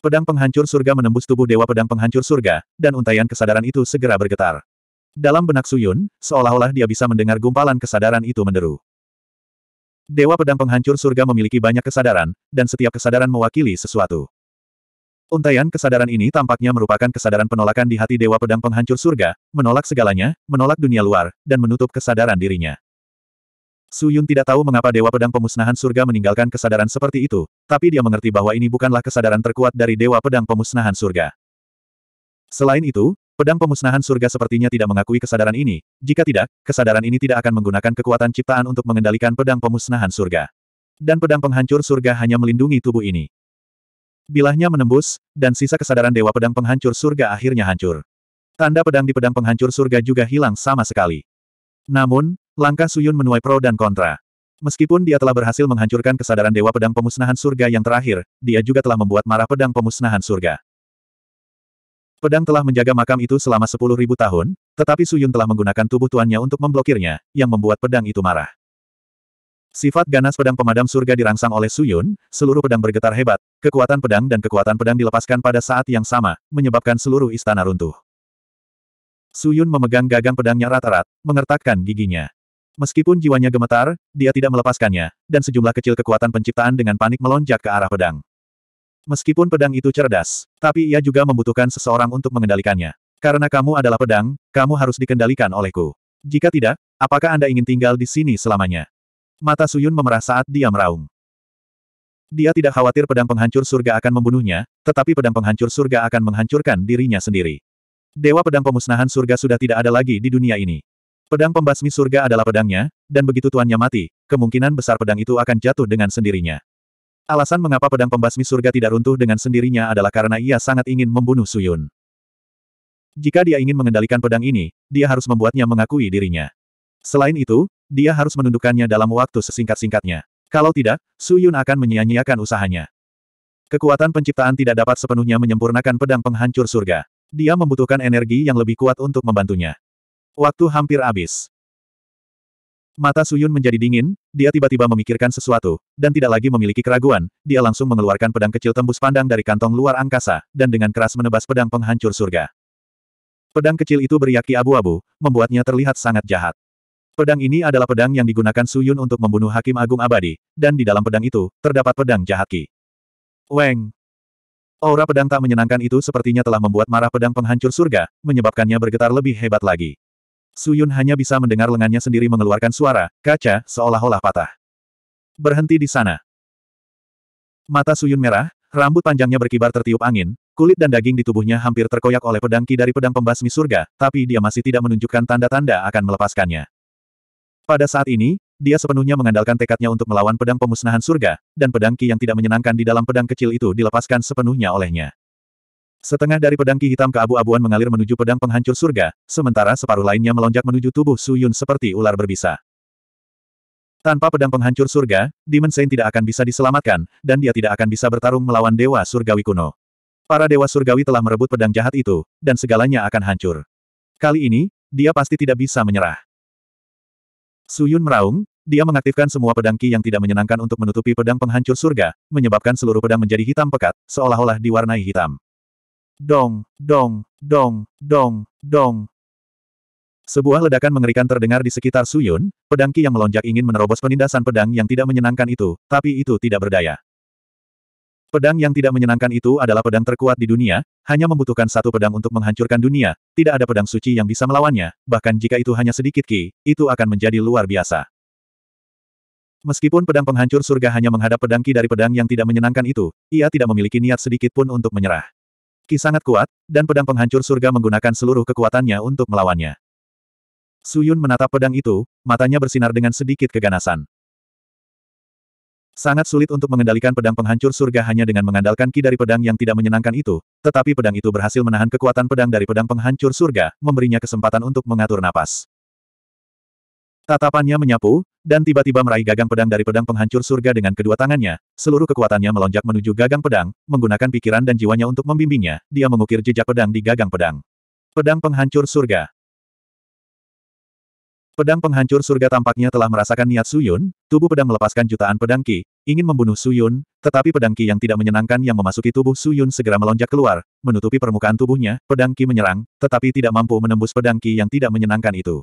Pedang penghancur surga menembus tubuh dewa pedang penghancur surga, dan untayan kesadaran itu segera bergetar. Dalam benak Suyun, seolah-olah dia bisa mendengar gumpalan kesadaran itu menderu. Dewa pedang penghancur surga memiliki banyak kesadaran, dan setiap kesadaran mewakili sesuatu. Untayan kesadaran ini tampaknya merupakan kesadaran penolakan di hati dewa pedang penghancur surga, menolak segalanya, menolak dunia luar, dan menutup kesadaran dirinya. Su Yun tidak tahu mengapa Dewa Pedang Pemusnahan Surga meninggalkan kesadaran seperti itu, tapi dia mengerti bahwa ini bukanlah kesadaran terkuat dari Dewa Pedang Pemusnahan Surga. Selain itu, Pedang Pemusnahan Surga sepertinya tidak mengakui kesadaran ini, jika tidak, kesadaran ini tidak akan menggunakan kekuatan ciptaan untuk mengendalikan Pedang Pemusnahan Surga. Dan Pedang Penghancur Surga hanya melindungi tubuh ini. Bilahnya menembus, dan sisa kesadaran Dewa Pedang Penghancur Surga akhirnya hancur. Tanda pedang di pedang penghancur surga juga hilang sama sekali. Namun, Langkah Suyun menuai pro dan kontra. Meskipun dia telah berhasil menghancurkan kesadaran Dewa Pedang Pemusnahan Surga yang terakhir, dia juga telah membuat marah Pedang Pemusnahan Surga. Pedang telah menjaga makam itu selama sepuluh ribu tahun, tetapi Suyun telah menggunakan tubuh tuannya untuk memblokirnya, yang membuat pedang itu marah. Sifat ganas pedang pemadam surga dirangsang oleh Suyun, seluruh pedang bergetar hebat, kekuatan pedang dan kekuatan pedang dilepaskan pada saat yang sama, menyebabkan seluruh istana runtuh. Suyun memegang gagang pedangnya rata-rat, mengertakkan giginya. Meskipun jiwanya gemetar, dia tidak melepaskannya, dan sejumlah kecil kekuatan penciptaan dengan panik melonjak ke arah pedang. Meskipun pedang itu cerdas, tapi ia juga membutuhkan seseorang untuk mengendalikannya. Karena kamu adalah pedang, kamu harus dikendalikan olehku. Jika tidak, apakah Anda ingin tinggal di sini selamanya? Mata Suyun memerah saat dia meraung. Dia tidak khawatir pedang penghancur surga akan membunuhnya, tetapi pedang penghancur surga akan menghancurkan dirinya sendiri. Dewa pedang pemusnahan surga sudah tidak ada lagi di dunia ini. Pedang pembasmi surga adalah pedangnya, dan begitu tuannya mati, kemungkinan besar pedang itu akan jatuh dengan sendirinya. Alasan mengapa pedang pembasmi surga tidak runtuh dengan sendirinya adalah karena ia sangat ingin membunuh Suyun. Jika dia ingin mengendalikan pedang ini, dia harus membuatnya mengakui dirinya. Selain itu, dia harus menundukkannya dalam waktu sesingkat-singkatnya. Kalau tidak, Suyun akan menyia-nyiakan usahanya. Kekuatan penciptaan tidak dapat sepenuhnya menyempurnakan pedang penghancur surga. Dia membutuhkan energi yang lebih kuat untuk membantunya. Waktu hampir habis. Mata Suyun menjadi dingin, dia tiba-tiba memikirkan sesuatu, dan tidak lagi memiliki keraguan, dia langsung mengeluarkan pedang kecil tembus pandang dari kantong luar angkasa, dan dengan keras menebas pedang penghancur surga. Pedang kecil itu beriaki abu-abu, membuatnya terlihat sangat jahat. Pedang ini adalah pedang yang digunakan Suyun untuk membunuh Hakim Agung Abadi, dan di dalam pedang itu, terdapat pedang jahat Ki. Weng! Aura pedang tak menyenangkan itu sepertinya telah membuat marah pedang penghancur surga, menyebabkannya bergetar lebih hebat lagi. Suyun hanya bisa mendengar lengannya sendiri mengeluarkan suara, kaca, seolah-olah patah. Berhenti di sana. Mata Suyun merah, rambut panjangnya berkibar tertiup angin, kulit dan daging di tubuhnya hampir terkoyak oleh pedang ki dari pedang pembasmi surga, tapi dia masih tidak menunjukkan tanda-tanda akan melepaskannya. Pada saat ini, dia sepenuhnya mengandalkan tekadnya untuk melawan pedang pemusnahan surga, dan pedang ki yang tidak menyenangkan di dalam pedang kecil itu dilepaskan sepenuhnya olehnya. Setengah dari pedang ki hitam keabu-abuan mengalir menuju pedang penghancur surga, sementara separuh lainnya melonjak menuju tubuh Su Yun seperti ular berbisa. Tanpa pedang penghancur surga, Demon Saint tidak akan bisa diselamatkan, dan dia tidak akan bisa bertarung melawan Dewa Surgawi kuno. Para Dewa Surgawi telah merebut pedang jahat itu, dan segalanya akan hancur. Kali ini, dia pasti tidak bisa menyerah. Su Yun meraung, dia mengaktifkan semua pedang ki yang tidak menyenangkan untuk menutupi pedang penghancur surga, menyebabkan seluruh pedang menjadi hitam pekat, seolah-olah diwarnai hitam. Dong, dong, dong, dong, dong. Sebuah ledakan mengerikan terdengar di sekitar Suyun, pedang Ki yang melonjak ingin menerobos penindasan pedang yang tidak menyenangkan itu, tapi itu tidak berdaya. Pedang yang tidak menyenangkan itu adalah pedang terkuat di dunia, hanya membutuhkan satu pedang untuk menghancurkan dunia, tidak ada pedang suci yang bisa melawannya, bahkan jika itu hanya sedikit Ki, itu akan menjadi luar biasa. Meskipun pedang penghancur surga hanya menghadap pedangki dari pedang yang tidak menyenangkan itu, ia tidak memiliki niat sedikit pun untuk menyerah. Ki sangat kuat, dan pedang penghancur surga menggunakan seluruh kekuatannya untuk melawannya. Suyun menatap pedang itu, matanya bersinar dengan sedikit keganasan. Sangat sulit untuk mengendalikan pedang penghancur surga hanya dengan mengandalkan ki dari pedang yang tidak menyenangkan itu, tetapi pedang itu berhasil menahan kekuatan pedang dari pedang penghancur surga, memberinya kesempatan untuk mengatur napas. Tatapannya menyapu, dan tiba-tiba meraih gagang pedang dari pedang penghancur surga dengan kedua tangannya, seluruh kekuatannya melonjak menuju gagang pedang, menggunakan pikiran dan jiwanya untuk membimbingnya, dia mengukir jejak pedang di gagang pedang. Pedang penghancur surga. Pedang penghancur surga tampaknya telah merasakan niat Suyun, tubuh pedang melepaskan jutaan pedang Ki, ingin membunuh Suyun, tetapi pedang Ki yang tidak menyenangkan yang memasuki tubuh Suyun segera melonjak keluar, menutupi permukaan tubuhnya, pedang Ki menyerang, tetapi tidak mampu menembus pedang Ki yang tidak menyenangkan itu.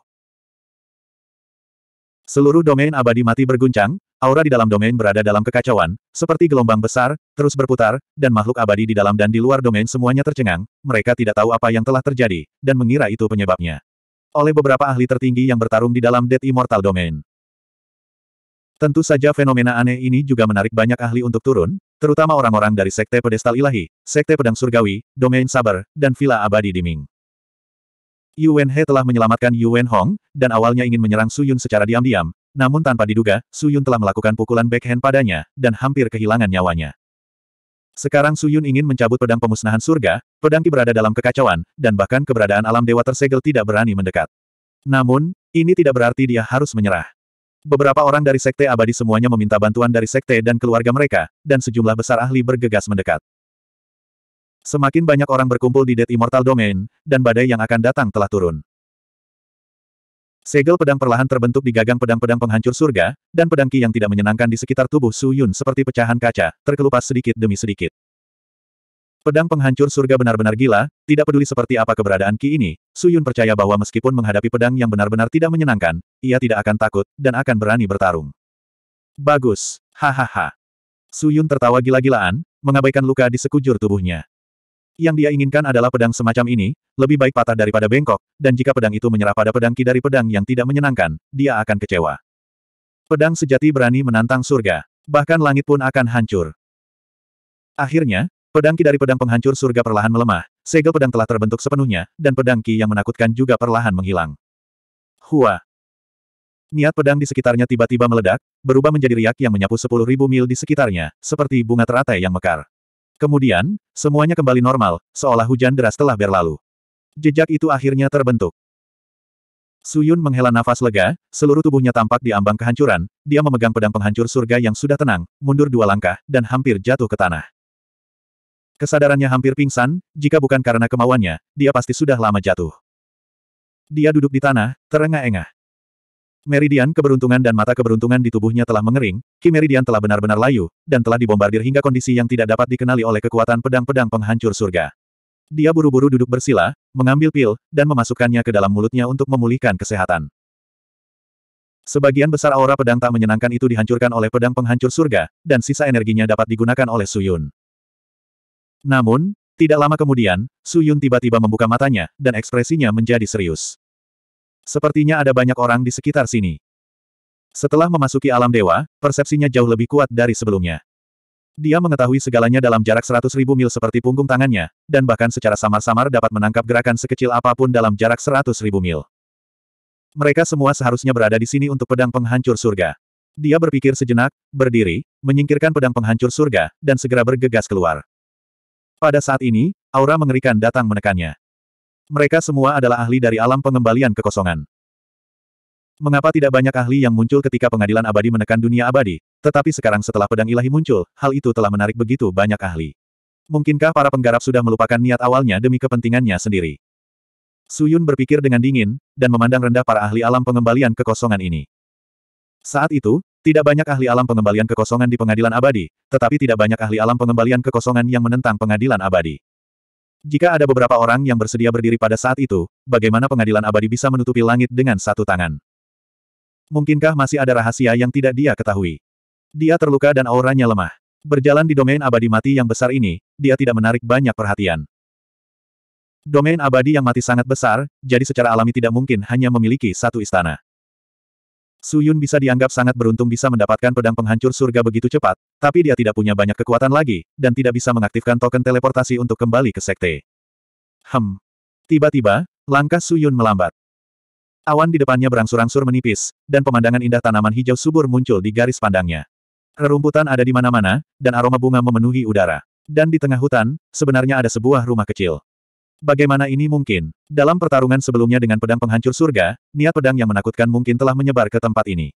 Seluruh domain abadi mati berguncang, aura di dalam domain berada dalam kekacauan, seperti gelombang besar, terus berputar, dan makhluk abadi di dalam dan di luar domain semuanya tercengang, mereka tidak tahu apa yang telah terjadi, dan mengira itu penyebabnya. Oleh beberapa ahli tertinggi yang bertarung di dalam Dead Immortal Domain. Tentu saja fenomena aneh ini juga menarik banyak ahli untuk turun, terutama orang-orang dari Sekte Pedestal Ilahi, Sekte Pedang Surgawi, Domain Sabar, dan Villa Abadi Diming. Yu Wenhe telah menyelamatkan Yu Hong, dan awalnya ingin menyerang Su Yun secara diam-diam, namun tanpa diduga, Su Yun telah melakukan pukulan backhand padanya, dan hampir kehilangan nyawanya. Sekarang Su Yun ingin mencabut pedang pemusnahan surga, pedang Ki berada dalam kekacauan, dan bahkan keberadaan alam dewa tersegel tidak berani mendekat. Namun, ini tidak berarti dia harus menyerah. Beberapa orang dari Sekte Abadi semuanya meminta bantuan dari Sekte dan keluarga mereka, dan sejumlah besar ahli bergegas mendekat. Semakin banyak orang berkumpul di Dead Immortal Domain, dan badai yang akan datang telah turun. Segel pedang perlahan terbentuk di gagang pedang-pedang penghancur surga, dan pedang ki yang tidak menyenangkan di sekitar tubuh Su Yun seperti pecahan kaca, terkelupas sedikit demi sedikit. Pedang penghancur surga benar-benar gila, tidak peduli seperti apa keberadaan ki ini, Su Yun percaya bahwa meskipun menghadapi pedang yang benar-benar tidak menyenangkan, ia tidak akan takut, dan akan berani bertarung. Bagus, hahaha. Su Yun tertawa gila-gilaan, mengabaikan luka di sekujur tubuhnya. Yang dia inginkan adalah pedang semacam ini, lebih baik patah daripada bengkok, dan jika pedang itu menyerah pada pedang ki dari pedang yang tidak menyenangkan, dia akan kecewa. Pedang sejati berani menantang surga. Bahkan langit pun akan hancur. Akhirnya, pedang ki dari pedang penghancur surga perlahan melemah, segel pedang telah terbentuk sepenuhnya, dan pedang ki yang menakutkan juga perlahan menghilang. Hua! Niat pedang di sekitarnya tiba-tiba meledak, berubah menjadi riak yang menyapu sepuluh ribu mil di sekitarnya, seperti bunga teratai yang mekar. Kemudian, semuanya kembali normal, seolah hujan deras telah berlalu. Jejak itu akhirnya terbentuk. Suyun menghela nafas lega, seluruh tubuhnya tampak di ambang kehancuran, dia memegang pedang penghancur surga yang sudah tenang, mundur dua langkah, dan hampir jatuh ke tanah. Kesadarannya hampir pingsan, jika bukan karena kemauannya, dia pasti sudah lama jatuh. Dia duduk di tanah, terengah-engah. Meridian keberuntungan dan mata keberuntungan di tubuhnya telah mengering, Ki Meridian telah benar-benar layu, dan telah dibombardir hingga kondisi yang tidak dapat dikenali oleh kekuatan pedang-pedang penghancur surga. Dia buru-buru duduk bersila, mengambil pil, dan memasukkannya ke dalam mulutnya untuk memulihkan kesehatan. Sebagian besar aura pedang tak menyenangkan itu dihancurkan oleh pedang penghancur surga, dan sisa energinya dapat digunakan oleh Suyun. Namun, tidak lama kemudian, Suyun tiba-tiba membuka matanya, dan ekspresinya menjadi serius. Sepertinya ada banyak orang di sekitar sini. Setelah memasuki alam dewa, persepsinya jauh lebih kuat dari sebelumnya. Dia mengetahui segalanya dalam jarak seratus ribu mil seperti punggung tangannya, dan bahkan secara samar-samar dapat menangkap gerakan sekecil apapun dalam jarak seratus ribu mil. Mereka semua seharusnya berada di sini untuk pedang penghancur surga. Dia berpikir sejenak, berdiri, menyingkirkan pedang penghancur surga, dan segera bergegas keluar. Pada saat ini, aura mengerikan datang menekannya. Mereka semua adalah ahli dari alam pengembalian kekosongan. Mengapa tidak banyak ahli yang muncul ketika pengadilan abadi menekan dunia abadi, tetapi sekarang setelah pedang ilahi muncul, hal itu telah menarik begitu banyak ahli. Mungkinkah para penggarap sudah melupakan niat awalnya demi kepentingannya sendiri? Suyun berpikir dengan dingin, dan memandang rendah para ahli alam pengembalian kekosongan ini. Saat itu, tidak banyak ahli alam pengembalian kekosongan di pengadilan abadi, tetapi tidak banyak ahli alam pengembalian kekosongan yang menentang pengadilan abadi. Jika ada beberapa orang yang bersedia berdiri pada saat itu, bagaimana pengadilan abadi bisa menutupi langit dengan satu tangan? Mungkinkah masih ada rahasia yang tidak dia ketahui? Dia terluka dan auranya lemah. Berjalan di domain abadi mati yang besar ini, dia tidak menarik banyak perhatian. Domain abadi yang mati sangat besar, jadi secara alami tidak mungkin hanya memiliki satu istana. Su Yun bisa dianggap sangat beruntung bisa mendapatkan pedang penghancur surga begitu cepat, tapi dia tidak punya banyak kekuatan lagi, dan tidak bisa mengaktifkan token teleportasi untuk kembali ke sekte. Hem. Tiba-tiba, langkah Su Yun melambat. Awan di depannya berangsur-angsur menipis, dan pemandangan indah tanaman hijau subur muncul di garis pandangnya. Rerumputan ada di mana-mana, dan aroma bunga memenuhi udara. Dan di tengah hutan, sebenarnya ada sebuah rumah kecil. Bagaimana ini mungkin? Dalam pertarungan sebelumnya dengan pedang penghancur surga, niat pedang yang menakutkan mungkin telah menyebar ke tempat ini.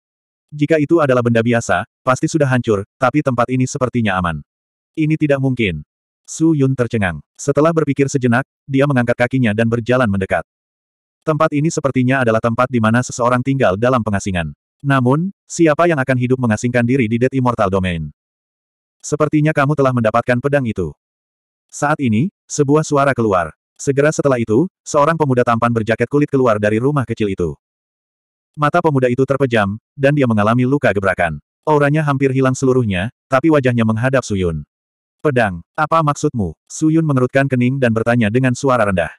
Jika itu adalah benda biasa, pasti sudah hancur, tapi tempat ini sepertinya aman. Ini tidak mungkin. Su Yun tercengang. Setelah berpikir sejenak, dia mengangkat kakinya dan berjalan mendekat. Tempat ini sepertinya adalah tempat di mana seseorang tinggal dalam pengasingan. Namun, siapa yang akan hidup mengasingkan diri di Dead Immortal Domain? Sepertinya kamu telah mendapatkan pedang itu. Saat ini, sebuah suara keluar. Segera setelah itu, seorang pemuda tampan berjaket kulit keluar dari rumah kecil itu. Mata pemuda itu terpejam, dan dia mengalami luka gebrakan. Auranya hampir hilang seluruhnya, tapi wajahnya menghadap Suyun. Pedang, apa maksudmu? Suyun mengerutkan kening dan bertanya dengan suara rendah.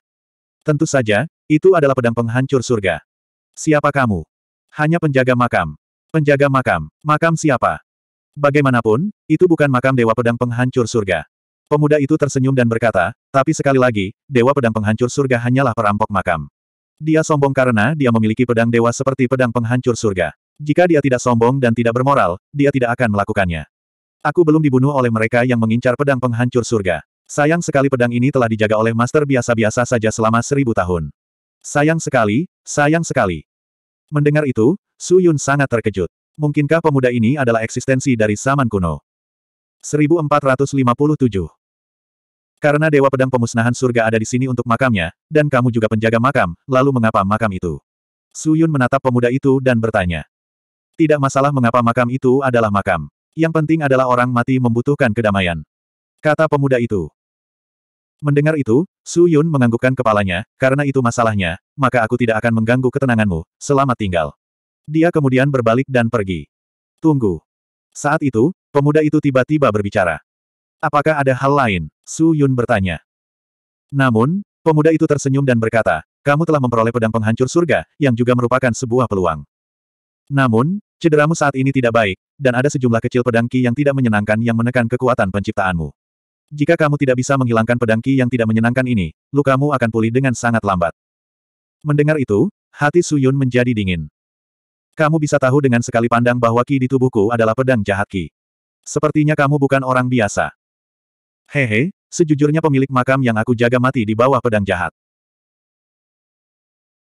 Tentu saja, itu adalah pedang penghancur surga. Siapa kamu? Hanya penjaga makam. Penjaga makam, makam siapa? Bagaimanapun, itu bukan makam dewa pedang penghancur surga. Pemuda itu tersenyum dan berkata, tapi sekali lagi, Dewa Pedang Penghancur Surga hanyalah perampok makam. Dia sombong karena dia memiliki pedang dewa seperti pedang penghancur surga. Jika dia tidak sombong dan tidak bermoral, dia tidak akan melakukannya. Aku belum dibunuh oleh mereka yang mengincar pedang penghancur surga. Sayang sekali pedang ini telah dijaga oleh master biasa-biasa saja selama seribu tahun. Sayang sekali, sayang sekali. Mendengar itu, Su Yun sangat terkejut. Mungkinkah pemuda ini adalah eksistensi dari zaman kuno? 1457 karena Dewa Pedang Pemusnahan Surga ada di sini untuk makamnya, dan kamu juga penjaga makam, lalu mengapa makam itu? Su Yun menatap pemuda itu dan bertanya. Tidak masalah mengapa makam itu adalah makam. Yang penting adalah orang mati membutuhkan kedamaian. Kata pemuda itu. Mendengar itu, Su Yun menganggukkan kepalanya, karena itu masalahnya, maka aku tidak akan mengganggu ketenanganmu, selamat tinggal. Dia kemudian berbalik dan pergi. Tunggu. Saat itu, pemuda itu tiba-tiba berbicara. Apakah ada hal lain? Su Yun bertanya. Namun, pemuda itu tersenyum dan berkata, kamu telah memperoleh pedang penghancur surga, yang juga merupakan sebuah peluang. Namun, cederamu saat ini tidak baik, dan ada sejumlah kecil pedang ki yang tidak menyenangkan yang menekan kekuatan penciptaanmu. Jika kamu tidak bisa menghilangkan pedang ki yang tidak menyenangkan ini, lukamu akan pulih dengan sangat lambat. Mendengar itu, hati Suyun menjadi dingin. Kamu bisa tahu dengan sekali pandang bahwa ki di tubuhku adalah pedang jahat ki. Sepertinya kamu bukan orang biasa. Hehe, sejujurnya pemilik makam yang aku jaga mati di bawah pedang jahat.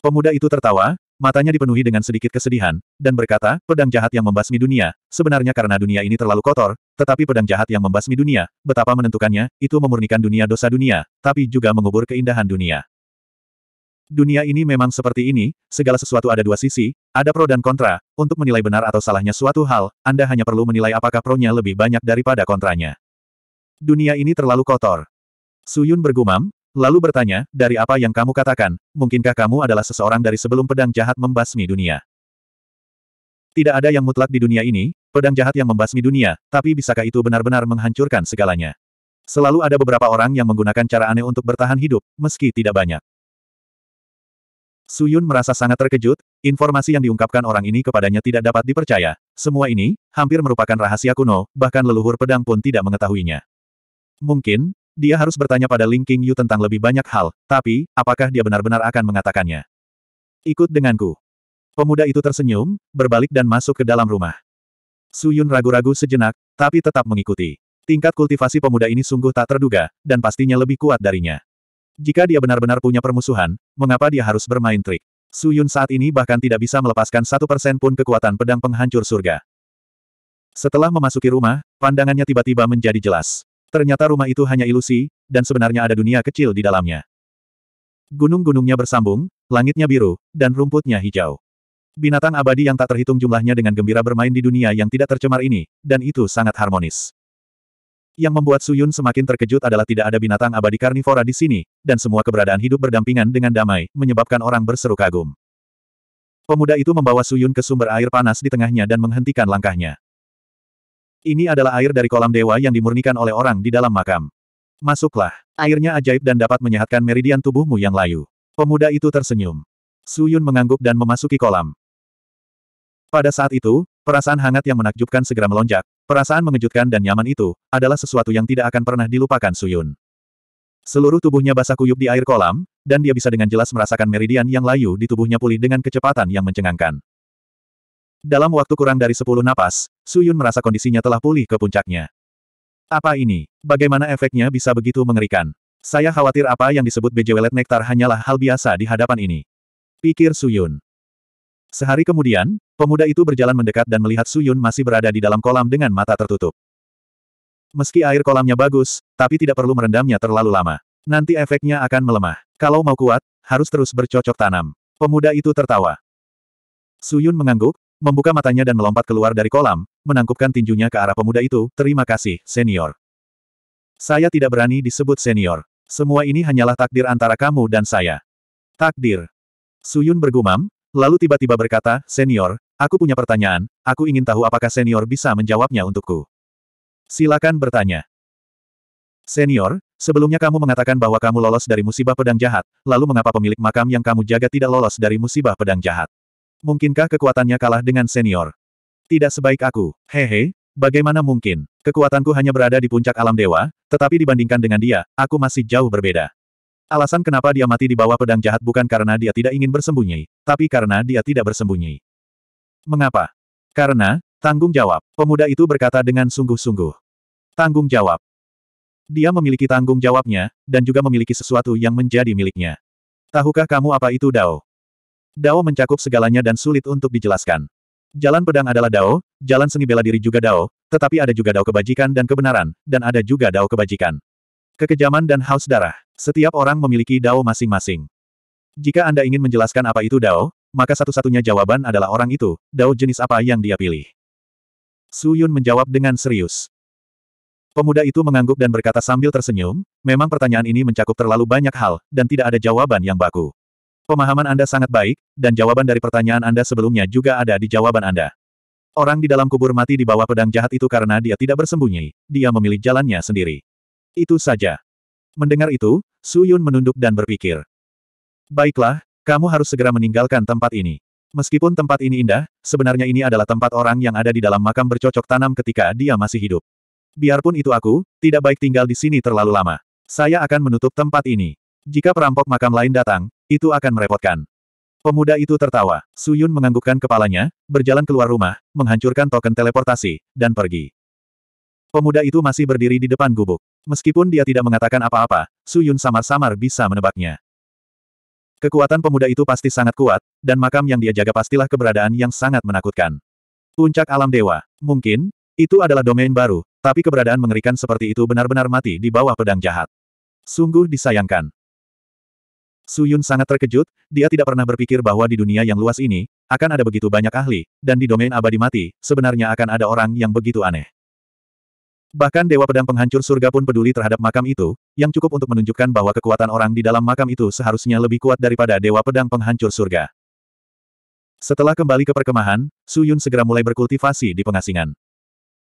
Pemuda itu tertawa, matanya dipenuhi dengan sedikit kesedihan, dan berkata, pedang jahat yang membasmi dunia, sebenarnya karena dunia ini terlalu kotor, tetapi pedang jahat yang membasmi dunia, betapa menentukannya, itu memurnikan dunia dosa dunia, tapi juga mengubur keindahan dunia. Dunia ini memang seperti ini, segala sesuatu ada dua sisi, ada pro dan kontra, untuk menilai benar atau salahnya suatu hal, Anda hanya perlu menilai apakah pronya lebih banyak daripada kontranya dunia ini terlalu kotor. Suyun bergumam, lalu bertanya, dari apa yang kamu katakan, mungkinkah kamu adalah seseorang dari sebelum pedang jahat membasmi dunia? Tidak ada yang mutlak di dunia ini, pedang jahat yang membasmi dunia, tapi bisakah itu benar-benar menghancurkan segalanya? Selalu ada beberapa orang yang menggunakan cara aneh untuk bertahan hidup, meski tidak banyak. Suyun merasa sangat terkejut, informasi yang diungkapkan orang ini kepadanya tidak dapat dipercaya. Semua ini, hampir merupakan rahasia kuno, bahkan leluhur pedang pun tidak mengetahuinya. Mungkin, dia harus bertanya pada Ling King Yu tentang lebih banyak hal, tapi, apakah dia benar-benar akan mengatakannya? Ikut denganku. Pemuda itu tersenyum, berbalik dan masuk ke dalam rumah. Su Yun ragu-ragu sejenak, tapi tetap mengikuti. Tingkat kultivasi pemuda ini sungguh tak terduga, dan pastinya lebih kuat darinya. Jika dia benar-benar punya permusuhan, mengapa dia harus bermain trik? Su Yun saat ini bahkan tidak bisa melepaskan satu persen pun kekuatan pedang penghancur surga. Setelah memasuki rumah, pandangannya tiba-tiba menjadi jelas. Ternyata rumah itu hanya ilusi, dan sebenarnya ada dunia kecil di dalamnya. Gunung-gunungnya bersambung, langitnya biru, dan rumputnya hijau. Binatang abadi yang tak terhitung jumlahnya dengan gembira bermain di dunia yang tidak tercemar ini, dan itu sangat harmonis. Yang membuat Suyun semakin terkejut adalah tidak ada binatang abadi karnivora di sini, dan semua keberadaan hidup berdampingan dengan damai, menyebabkan orang berseru kagum. Pemuda itu membawa Suyun ke sumber air panas di tengahnya dan menghentikan langkahnya. Ini adalah air dari kolam dewa yang dimurnikan oleh orang di dalam makam. Masuklah. Airnya ajaib dan dapat menyehatkan meridian tubuhmu yang layu. Pemuda itu tersenyum. Su Yun mengangguk dan memasuki kolam. Pada saat itu, perasaan hangat yang menakjubkan segera melonjak. Perasaan mengejutkan dan nyaman itu adalah sesuatu yang tidak akan pernah dilupakan Su Yun. Seluruh tubuhnya basah kuyup di air kolam, dan dia bisa dengan jelas merasakan meridian yang layu di tubuhnya pulih dengan kecepatan yang mencengangkan. Dalam waktu kurang dari sepuluh napas, Su Yun merasa kondisinya telah pulih ke puncaknya. Apa ini? Bagaimana efeknya bisa begitu mengerikan? Saya khawatir apa yang disebut bejewelet nektar hanyalah hal biasa di hadapan ini. Pikir Su Yun. Sehari kemudian, pemuda itu berjalan mendekat dan melihat Su Yun masih berada di dalam kolam dengan mata tertutup. Meski air kolamnya bagus, tapi tidak perlu merendamnya terlalu lama. Nanti efeknya akan melemah. Kalau mau kuat, harus terus bercocok tanam. Pemuda itu tertawa. Suyun mengangguk, membuka matanya dan melompat keluar dari kolam, menangkupkan tinjunya ke arah pemuda itu, terima kasih, senior. Saya tidak berani disebut senior. Semua ini hanyalah takdir antara kamu dan saya. Takdir. Suyun bergumam, lalu tiba-tiba berkata, senior, aku punya pertanyaan, aku ingin tahu apakah senior bisa menjawabnya untukku. Silakan bertanya. Senior, sebelumnya kamu mengatakan bahwa kamu lolos dari musibah pedang jahat, lalu mengapa pemilik makam yang kamu jaga tidak lolos dari musibah pedang jahat? Mungkinkah kekuatannya kalah dengan senior? Tidak sebaik aku. Hehe, bagaimana mungkin? Kekuatanku hanya berada di puncak alam dewa, tetapi dibandingkan dengan dia, aku masih jauh berbeda. Alasan kenapa dia mati di bawah pedang jahat bukan karena dia tidak ingin bersembunyi, tapi karena dia tidak bersembunyi. Mengapa? Karena, tanggung jawab, pemuda itu berkata dengan sungguh-sungguh. Tanggung jawab. Dia memiliki tanggung jawabnya, dan juga memiliki sesuatu yang menjadi miliknya. Tahukah kamu apa itu Dao? Dao mencakup segalanya dan sulit untuk dijelaskan. Jalan pedang adalah Dao, jalan seni bela diri juga Dao, tetapi ada juga Dao kebajikan dan kebenaran, dan ada juga Dao kebajikan. Kekejaman dan haus darah. Setiap orang memiliki Dao masing-masing. Jika Anda ingin menjelaskan apa itu Dao, maka satu-satunya jawaban adalah orang itu, Dao jenis apa yang dia pilih. Su Yun menjawab dengan serius. Pemuda itu mengangguk dan berkata sambil tersenyum, memang pertanyaan ini mencakup terlalu banyak hal, dan tidak ada jawaban yang baku. Pemahaman Anda sangat baik, dan jawaban dari pertanyaan Anda sebelumnya juga ada di jawaban Anda. Orang di dalam kubur mati di bawah pedang jahat itu karena dia tidak bersembunyi, dia memilih jalannya sendiri. Itu saja. Mendengar itu, Su Yun menunduk dan berpikir. Baiklah, kamu harus segera meninggalkan tempat ini. Meskipun tempat ini indah, sebenarnya ini adalah tempat orang yang ada di dalam makam bercocok tanam ketika dia masih hidup. Biarpun itu aku, tidak baik tinggal di sini terlalu lama. Saya akan menutup tempat ini. Jika perampok makam lain datang, itu akan merepotkan. Pemuda itu tertawa. Suyun menganggukkan kepalanya, berjalan keluar rumah, menghancurkan token teleportasi, dan pergi. Pemuda itu masih berdiri di depan gubuk. Meskipun dia tidak mengatakan apa-apa, Suyun samar-samar bisa menebaknya. Kekuatan pemuda itu pasti sangat kuat, dan makam yang dia jaga pastilah keberadaan yang sangat menakutkan. Puncak alam dewa. Mungkin, itu adalah domain baru, tapi keberadaan mengerikan seperti itu benar-benar mati di bawah pedang jahat. Sungguh disayangkan. Su Yun sangat terkejut, dia tidak pernah berpikir bahwa di dunia yang luas ini, akan ada begitu banyak ahli, dan di domain abadi mati, sebenarnya akan ada orang yang begitu aneh. Bahkan Dewa Pedang Penghancur Surga pun peduli terhadap makam itu, yang cukup untuk menunjukkan bahwa kekuatan orang di dalam makam itu seharusnya lebih kuat daripada Dewa Pedang Penghancur Surga. Setelah kembali ke perkemahan, Su Yun segera mulai berkultivasi di pengasingan.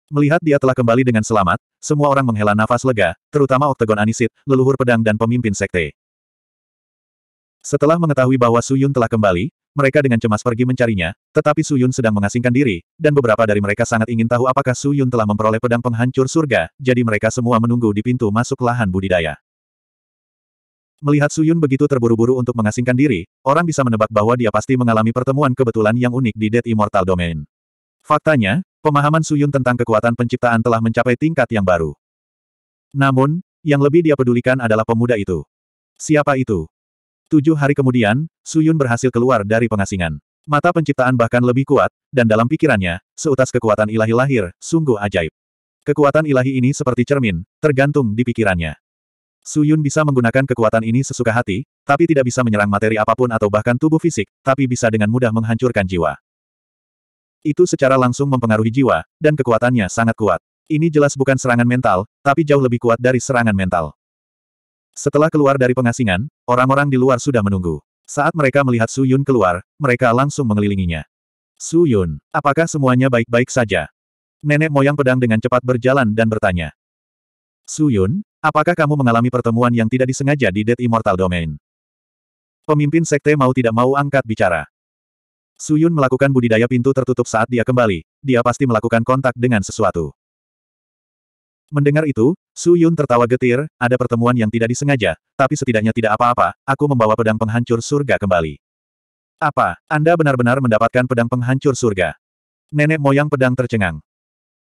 Melihat dia telah kembali dengan selamat, semua orang menghela nafas lega, terutama Oktagon Anisit, leluhur pedang dan pemimpin sekte. Setelah mengetahui bahwa Suyun telah kembali, mereka dengan cemas pergi mencarinya, tetapi Suyun sedang mengasingkan diri, dan beberapa dari mereka sangat ingin tahu apakah Suyun telah memperoleh pedang penghancur surga, jadi mereka semua menunggu di pintu masuk lahan budidaya. Melihat Suyun begitu terburu-buru untuk mengasingkan diri, orang bisa menebak bahwa dia pasti mengalami pertemuan kebetulan yang unik di Dead Immortal Domain. Faktanya, pemahaman Suyun tentang kekuatan penciptaan telah mencapai tingkat yang baru. Namun, yang lebih dia pedulikan adalah pemuda itu. Siapa itu? Tujuh hari kemudian, Suyun berhasil keluar dari pengasingan. Mata penciptaan bahkan lebih kuat, dan dalam pikirannya, seutas kekuatan ilahi lahir, sungguh ajaib. Kekuatan ilahi ini seperti cermin, tergantung di pikirannya. Suyun bisa menggunakan kekuatan ini sesuka hati, tapi tidak bisa menyerang materi apapun atau bahkan tubuh fisik, tapi bisa dengan mudah menghancurkan jiwa. Itu secara langsung mempengaruhi jiwa, dan kekuatannya sangat kuat. Ini jelas bukan serangan mental, tapi jauh lebih kuat dari serangan mental. Setelah keluar dari pengasingan, orang-orang di luar sudah menunggu. Saat mereka melihat Su Yun keluar, mereka langsung mengelilinginya. Su Yun, apakah semuanya baik-baik saja? Nenek moyang pedang dengan cepat berjalan dan bertanya. Su Yun, apakah kamu mengalami pertemuan yang tidak disengaja di Dead Immortal Domain? Pemimpin sekte mau tidak mau angkat bicara. Su Yun melakukan budidaya pintu tertutup saat dia kembali, dia pasti melakukan kontak dengan sesuatu. Mendengar itu, Su Yun tertawa getir, ada pertemuan yang tidak disengaja, tapi setidaknya tidak apa-apa, aku membawa pedang penghancur surga kembali. Apa, Anda benar-benar mendapatkan pedang penghancur surga? Nenek moyang pedang tercengang.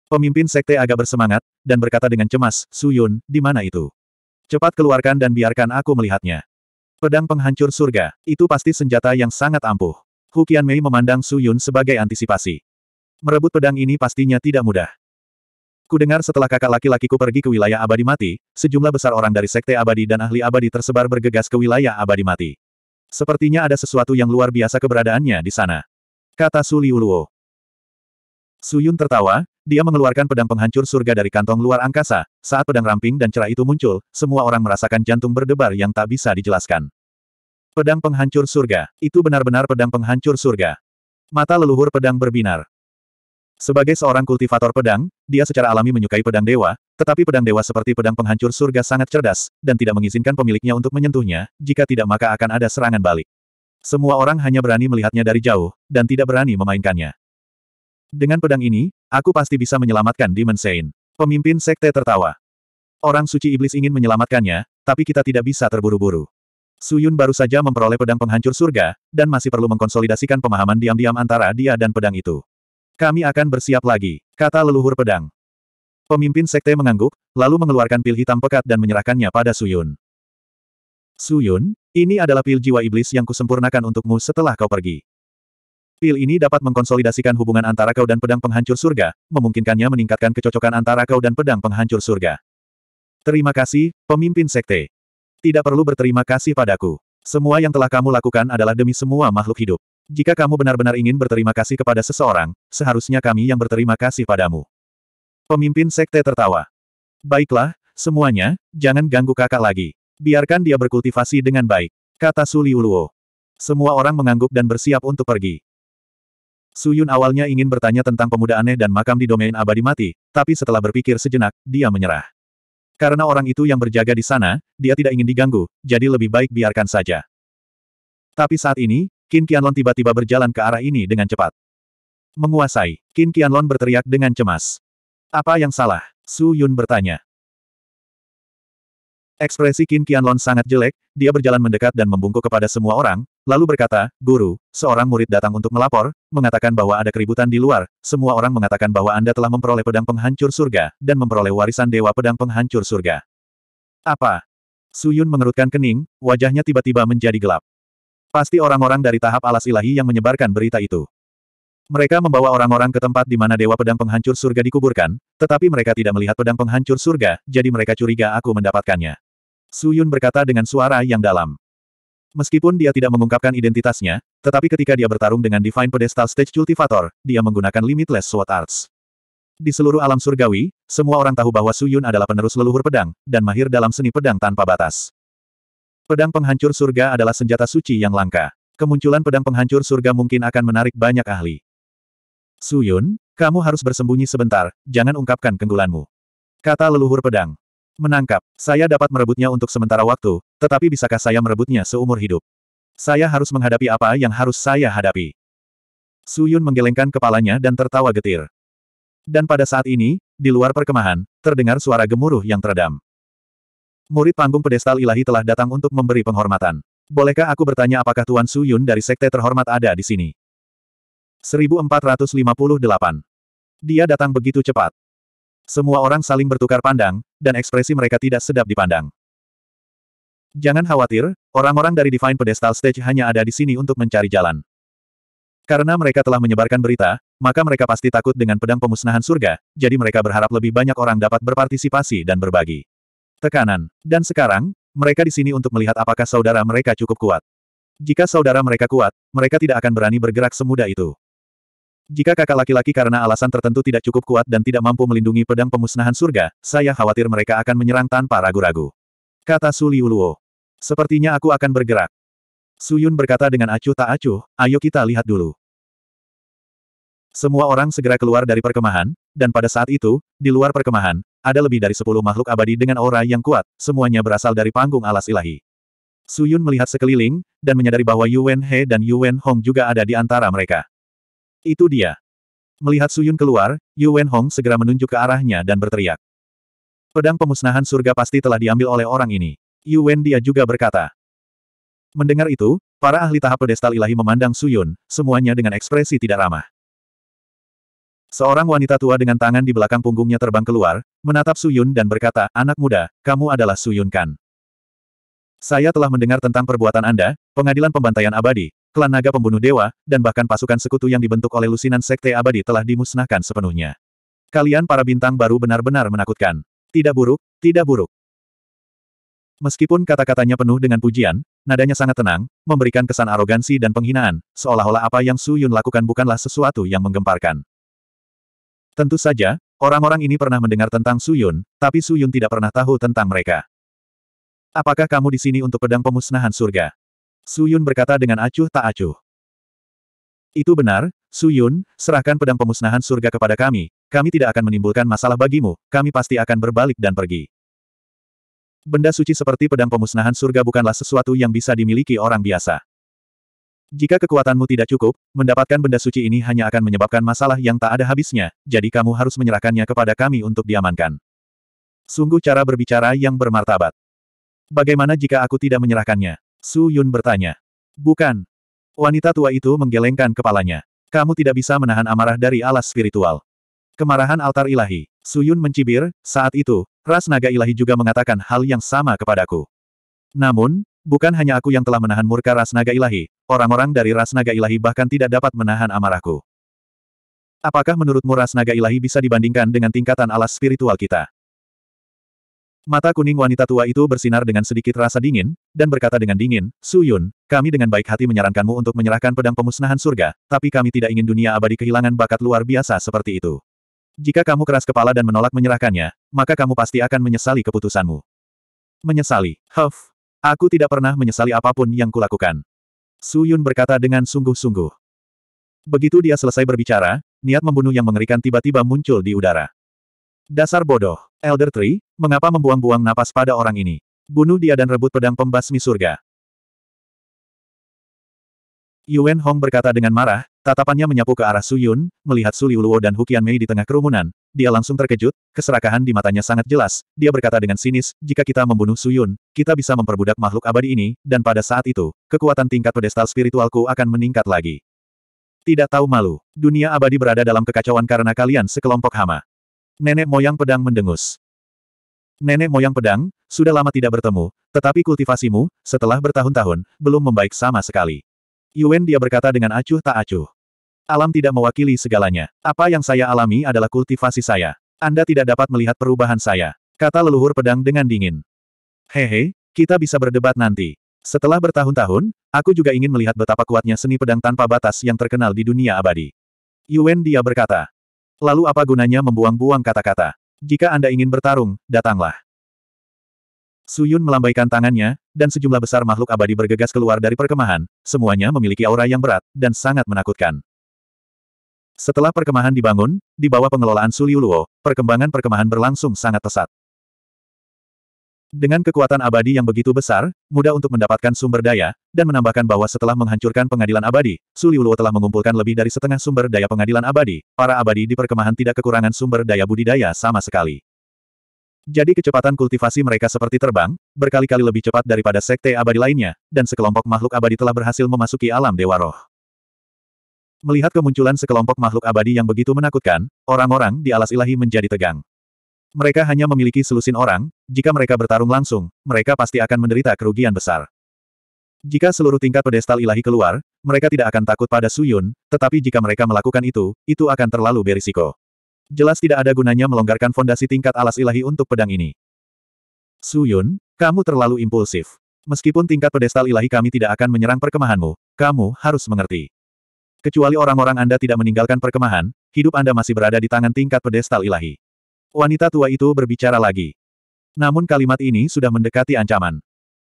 Pemimpin sekte agak bersemangat, dan berkata dengan cemas, Su Yun, di mana itu? Cepat keluarkan dan biarkan aku melihatnya. Pedang penghancur surga, itu pasti senjata yang sangat ampuh. Hukian Mei memandang Su Yun sebagai antisipasi. Merebut pedang ini pastinya tidak mudah. Kudengar setelah kakak laki-lakiku pergi ke wilayah abadi mati, sejumlah besar orang dari sekte abadi dan ahli abadi tersebar bergegas ke wilayah abadi mati. Sepertinya ada sesuatu yang luar biasa keberadaannya di sana. Kata Su Liuluo. Suyun tertawa, dia mengeluarkan pedang penghancur surga dari kantong luar angkasa. Saat pedang ramping dan cerah itu muncul, semua orang merasakan jantung berdebar yang tak bisa dijelaskan. Pedang penghancur surga, itu benar-benar pedang penghancur surga. Mata leluhur pedang berbinar. Sebagai seorang kultivator pedang, dia secara alami menyukai pedang dewa, tetapi pedang dewa seperti pedang penghancur surga sangat cerdas, dan tidak mengizinkan pemiliknya untuk menyentuhnya, jika tidak maka akan ada serangan balik. Semua orang hanya berani melihatnya dari jauh, dan tidak berani memainkannya. Dengan pedang ini, aku pasti bisa menyelamatkan Demon Sein. Pemimpin sekte tertawa. Orang suci iblis ingin menyelamatkannya, tapi kita tidak bisa terburu-buru. Suyun baru saja memperoleh pedang penghancur surga, dan masih perlu mengkonsolidasikan pemahaman diam-diam antara dia dan pedang itu. Kami akan bersiap lagi, kata leluhur pedang. Pemimpin sekte mengangguk, lalu mengeluarkan pil hitam pekat dan menyerahkannya pada Suyun. Suyun, ini adalah pil jiwa iblis yang kusempurnakan untukmu setelah kau pergi. Pil ini dapat mengkonsolidasikan hubungan antara kau dan pedang penghancur surga, memungkinkannya meningkatkan kecocokan antara kau dan pedang penghancur surga. Terima kasih, pemimpin sekte. Tidak perlu berterima kasih padaku. Semua yang telah kamu lakukan adalah demi semua makhluk hidup. Jika kamu benar-benar ingin berterima kasih kepada seseorang, seharusnya kami yang berterima kasih padamu. Pemimpin sekte tertawa. Baiklah, semuanya, jangan ganggu kakak lagi. Biarkan dia berkultivasi dengan baik, kata Su Liuluo. Semua orang mengangguk dan bersiap untuk pergi. Su Yun awalnya ingin bertanya tentang pemuda aneh dan makam di domain abadi mati, tapi setelah berpikir sejenak, dia menyerah. Karena orang itu yang berjaga di sana, dia tidak ingin diganggu, jadi lebih baik biarkan saja. Tapi saat ini, Qin Qianlong tiba-tiba berjalan ke arah ini dengan cepat. Menguasai, Qin Qianlong berteriak dengan cemas. Apa yang salah? Su Yun bertanya. Ekspresi Qin Qianlong sangat jelek, dia berjalan mendekat dan membungkuk kepada semua orang, lalu berkata, Guru, seorang murid datang untuk melapor, mengatakan bahwa ada keributan di luar, semua orang mengatakan bahwa Anda telah memperoleh pedang penghancur surga, dan memperoleh warisan dewa pedang penghancur surga. Apa? Su Yun mengerutkan kening, wajahnya tiba-tiba menjadi gelap. Pasti orang-orang dari tahap alas ilahi yang menyebarkan berita itu. Mereka membawa orang-orang ke tempat di mana Dewa Pedang Penghancur Surga dikuburkan, tetapi mereka tidak melihat pedang penghancur surga, jadi mereka curiga aku mendapatkannya. Su Yun berkata dengan suara yang dalam. Meskipun dia tidak mengungkapkan identitasnya, tetapi ketika dia bertarung dengan Divine Pedestal Stage Cultivator, dia menggunakan Limitless Sword Arts. Di seluruh alam surgawi, semua orang tahu bahwa Su Yun adalah penerus leluhur pedang, dan mahir dalam seni pedang tanpa batas. Pedang penghancur surga adalah senjata suci yang langka. Kemunculan pedang penghancur surga mungkin akan menarik banyak ahli. Suyun, kamu harus bersembunyi sebentar, jangan ungkapkan kenggulanmu. Kata leluhur pedang. Menangkap, saya dapat merebutnya untuk sementara waktu, tetapi bisakah saya merebutnya seumur hidup? Saya harus menghadapi apa yang harus saya hadapi. Suyun menggelengkan kepalanya dan tertawa getir. Dan pada saat ini, di luar perkemahan, terdengar suara gemuruh yang teredam. Murid panggung pedestal ilahi telah datang untuk memberi penghormatan. Bolehkah aku bertanya apakah Tuan Su Yun dari sekte terhormat ada di sini? 1458. Dia datang begitu cepat. Semua orang saling bertukar pandang, dan ekspresi mereka tidak sedap dipandang. Jangan khawatir, orang-orang dari Divine Pedestal Stage hanya ada di sini untuk mencari jalan. Karena mereka telah menyebarkan berita, maka mereka pasti takut dengan pedang pemusnahan surga, jadi mereka berharap lebih banyak orang dapat berpartisipasi dan berbagi tekanan. Dan sekarang, mereka di sini untuk melihat apakah saudara mereka cukup kuat. Jika saudara mereka kuat, mereka tidak akan berani bergerak semudah itu. Jika kakak laki-laki karena alasan tertentu tidak cukup kuat dan tidak mampu melindungi pedang pemusnahan surga, saya khawatir mereka akan menyerang tanpa ragu-ragu. Kata Suli Uluo. Sepertinya aku akan bergerak. Suyun berkata dengan acuh tak acuh, ayo kita lihat dulu. Semua orang segera keluar dari perkemahan, dan pada saat itu, di luar perkemahan, ada lebih dari sepuluh makhluk abadi dengan aura yang kuat, semuanya berasal dari panggung alas ilahi. Suyun melihat sekeliling, dan menyadari bahwa Yuan He dan Yuan Hong juga ada di antara mereka. Itu dia. Melihat Suyun keluar, Yuan Hong segera menunjuk ke arahnya dan berteriak. Pedang pemusnahan surga pasti telah diambil oleh orang ini. Yuan dia juga berkata. Mendengar itu, para ahli tahap pedestal ilahi memandang Suyun, semuanya dengan ekspresi tidak ramah. Seorang wanita tua dengan tangan di belakang punggungnya terbang keluar, menatap Suyun dan berkata, Anak muda, kamu adalah Suyun Kan. Saya telah mendengar tentang perbuatan Anda, pengadilan pembantaian abadi, klan naga pembunuh dewa, dan bahkan pasukan sekutu yang dibentuk oleh lusinan sekte abadi telah dimusnahkan sepenuhnya. Kalian para bintang baru benar-benar menakutkan. Tidak buruk, tidak buruk. Meskipun kata-katanya penuh dengan pujian, nadanya sangat tenang, memberikan kesan arogansi dan penghinaan, seolah-olah apa yang Su Yun lakukan bukanlah sesuatu yang menggemparkan. Tentu saja, orang-orang ini pernah mendengar tentang Suyun, tapi Suyun tidak pernah tahu tentang mereka. Apakah kamu di sini untuk pedang pemusnahan surga? Suyun berkata dengan acuh tak acuh. Itu benar, Suyun, serahkan pedang pemusnahan surga kepada kami, kami tidak akan menimbulkan masalah bagimu, kami pasti akan berbalik dan pergi. Benda suci seperti pedang pemusnahan surga bukanlah sesuatu yang bisa dimiliki orang biasa. Jika kekuatanmu tidak cukup, mendapatkan benda suci ini hanya akan menyebabkan masalah yang tak ada habisnya, jadi kamu harus menyerahkannya kepada kami untuk diamankan. Sungguh cara berbicara yang bermartabat. Bagaimana jika aku tidak menyerahkannya? Su Yun bertanya. Bukan. Wanita tua itu menggelengkan kepalanya. Kamu tidak bisa menahan amarah dari alas spiritual. Kemarahan altar ilahi. Su Yun mencibir, saat itu, ras naga ilahi juga mengatakan hal yang sama kepadaku. Namun, Bukan hanya aku yang telah menahan murka ras naga ilahi, orang-orang dari ras naga ilahi bahkan tidak dapat menahan amarahku. Apakah menurutmu ras naga ilahi bisa dibandingkan dengan tingkatan alas spiritual kita? Mata kuning wanita tua itu bersinar dengan sedikit rasa dingin, dan berkata dengan dingin, Su Yun, kami dengan baik hati menyarankanmu untuk menyerahkan pedang pemusnahan surga, tapi kami tidak ingin dunia abadi kehilangan bakat luar biasa seperti itu. Jika kamu keras kepala dan menolak menyerahkannya, maka kamu pasti akan menyesali keputusanmu. Menyesali, huff, Aku tidak pernah menyesali apapun yang kulakukan. Su Yun berkata dengan sungguh-sungguh. Begitu dia selesai berbicara, niat membunuh yang mengerikan tiba-tiba muncul di udara. Dasar bodoh, Elder Tree, mengapa membuang-buang napas pada orang ini? Bunuh dia dan rebut pedang pembasmi surga. Yuan Hong berkata dengan marah, Tatapannya menyapu ke arah Su Yun, melihat Su Liuluo dan Hukian Mei di tengah kerumunan. Dia langsung terkejut, keserakahan di matanya sangat jelas. Dia berkata dengan sinis, jika kita membunuh Su Yun, kita bisa memperbudak makhluk abadi ini, dan pada saat itu, kekuatan tingkat pedestal spiritualku akan meningkat lagi. Tidak tahu malu, dunia abadi berada dalam kekacauan karena kalian sekelompok hama. Nenek moyang pedang mendengus. Nenek moyang pedang, sudah lama tidak bertemu, tetapi kultivasimu, setelah bertahun-tahun, belum membaik sama sekali. Yuen dia berkata dengan acuh tak acuh. Alam tidak mewakili segalanya. Apa yang saya alami adalah kultivasi saya. Anda tidak dapat melihat perubahan saya. Kata leluhur pedang dengan dingin. Hehe, kita bisa berdebat nanti. Setelah bertahun-tahun, aku juga ingin melihat betapa kuatnya seni pedang tanpa batas yang terkenal di dunia abadi. Yuen dia berkata. Lalu apa gunanya membuang-buang kata-kata? Jika Anda ingin bertarung, datanglah. Suyun melambaikan tangannya, dan sejumlah besar makhluk abadi bergegas keluar dari perkemahan, semuanya memiliki aura yang berat, dan sangat menakutkan. Setelah perkemahan dibangun, di bawah pengelolaan Suliuluo, perkembangan perkemahan berlangsung sangat pesat. Dengan kekuatan abadi yang begitu besar, mudah untuk mendapatkan sumber daya, dan menambahkan bahwa setelah menghancurkan pengadilan abadi, Suliuluo telah mengumpulkan lebih dari setengah sumber daya pengadilan abadi, para abadi di perkemahan tidak kekurangan sumber daya budidaya sama sekali. Jadi kecepatan kultivasi mereka seperti terbang, berkali-kali lebih cepat daripada sekte abadi lainnya, dan sekelompok makhluk abadi telah berhasil memasuki alam Dewa Roh. Melihat kemunculan sekelompok makhluk abadi yang begitu menakutkan, orang-orang di alas ilahi menjadi tegang. Mereka hanya memiliki selusin orang, jika mereka bertarung langsung, mereka pasti akan menderita kerugian besar. Jika seluruh tingkat pedestal ilahi keluar, mereka tidak akan takut pada Suyun, tetapi jika mereka melakukan itu, itu akan terlalu berisiko. Jelas tidak ada gunanya melonggarkan fondasi tingkat alas ilahi untuk pedang ini. Suyun, kamu terlalu impulsif. Meskipun tingkat pedestal ilahi kami tidak akan menyerang perkemahanmu, kamu harus mengerti. Kecuali orang-orang Anda tidak meninggalkan perkemahan, hidup Anda masih berada di tangan tingkat pedestal ilahi. Wanita tua itu berbicara lagi. Namun kalimat ini sudah mendekati ancaman.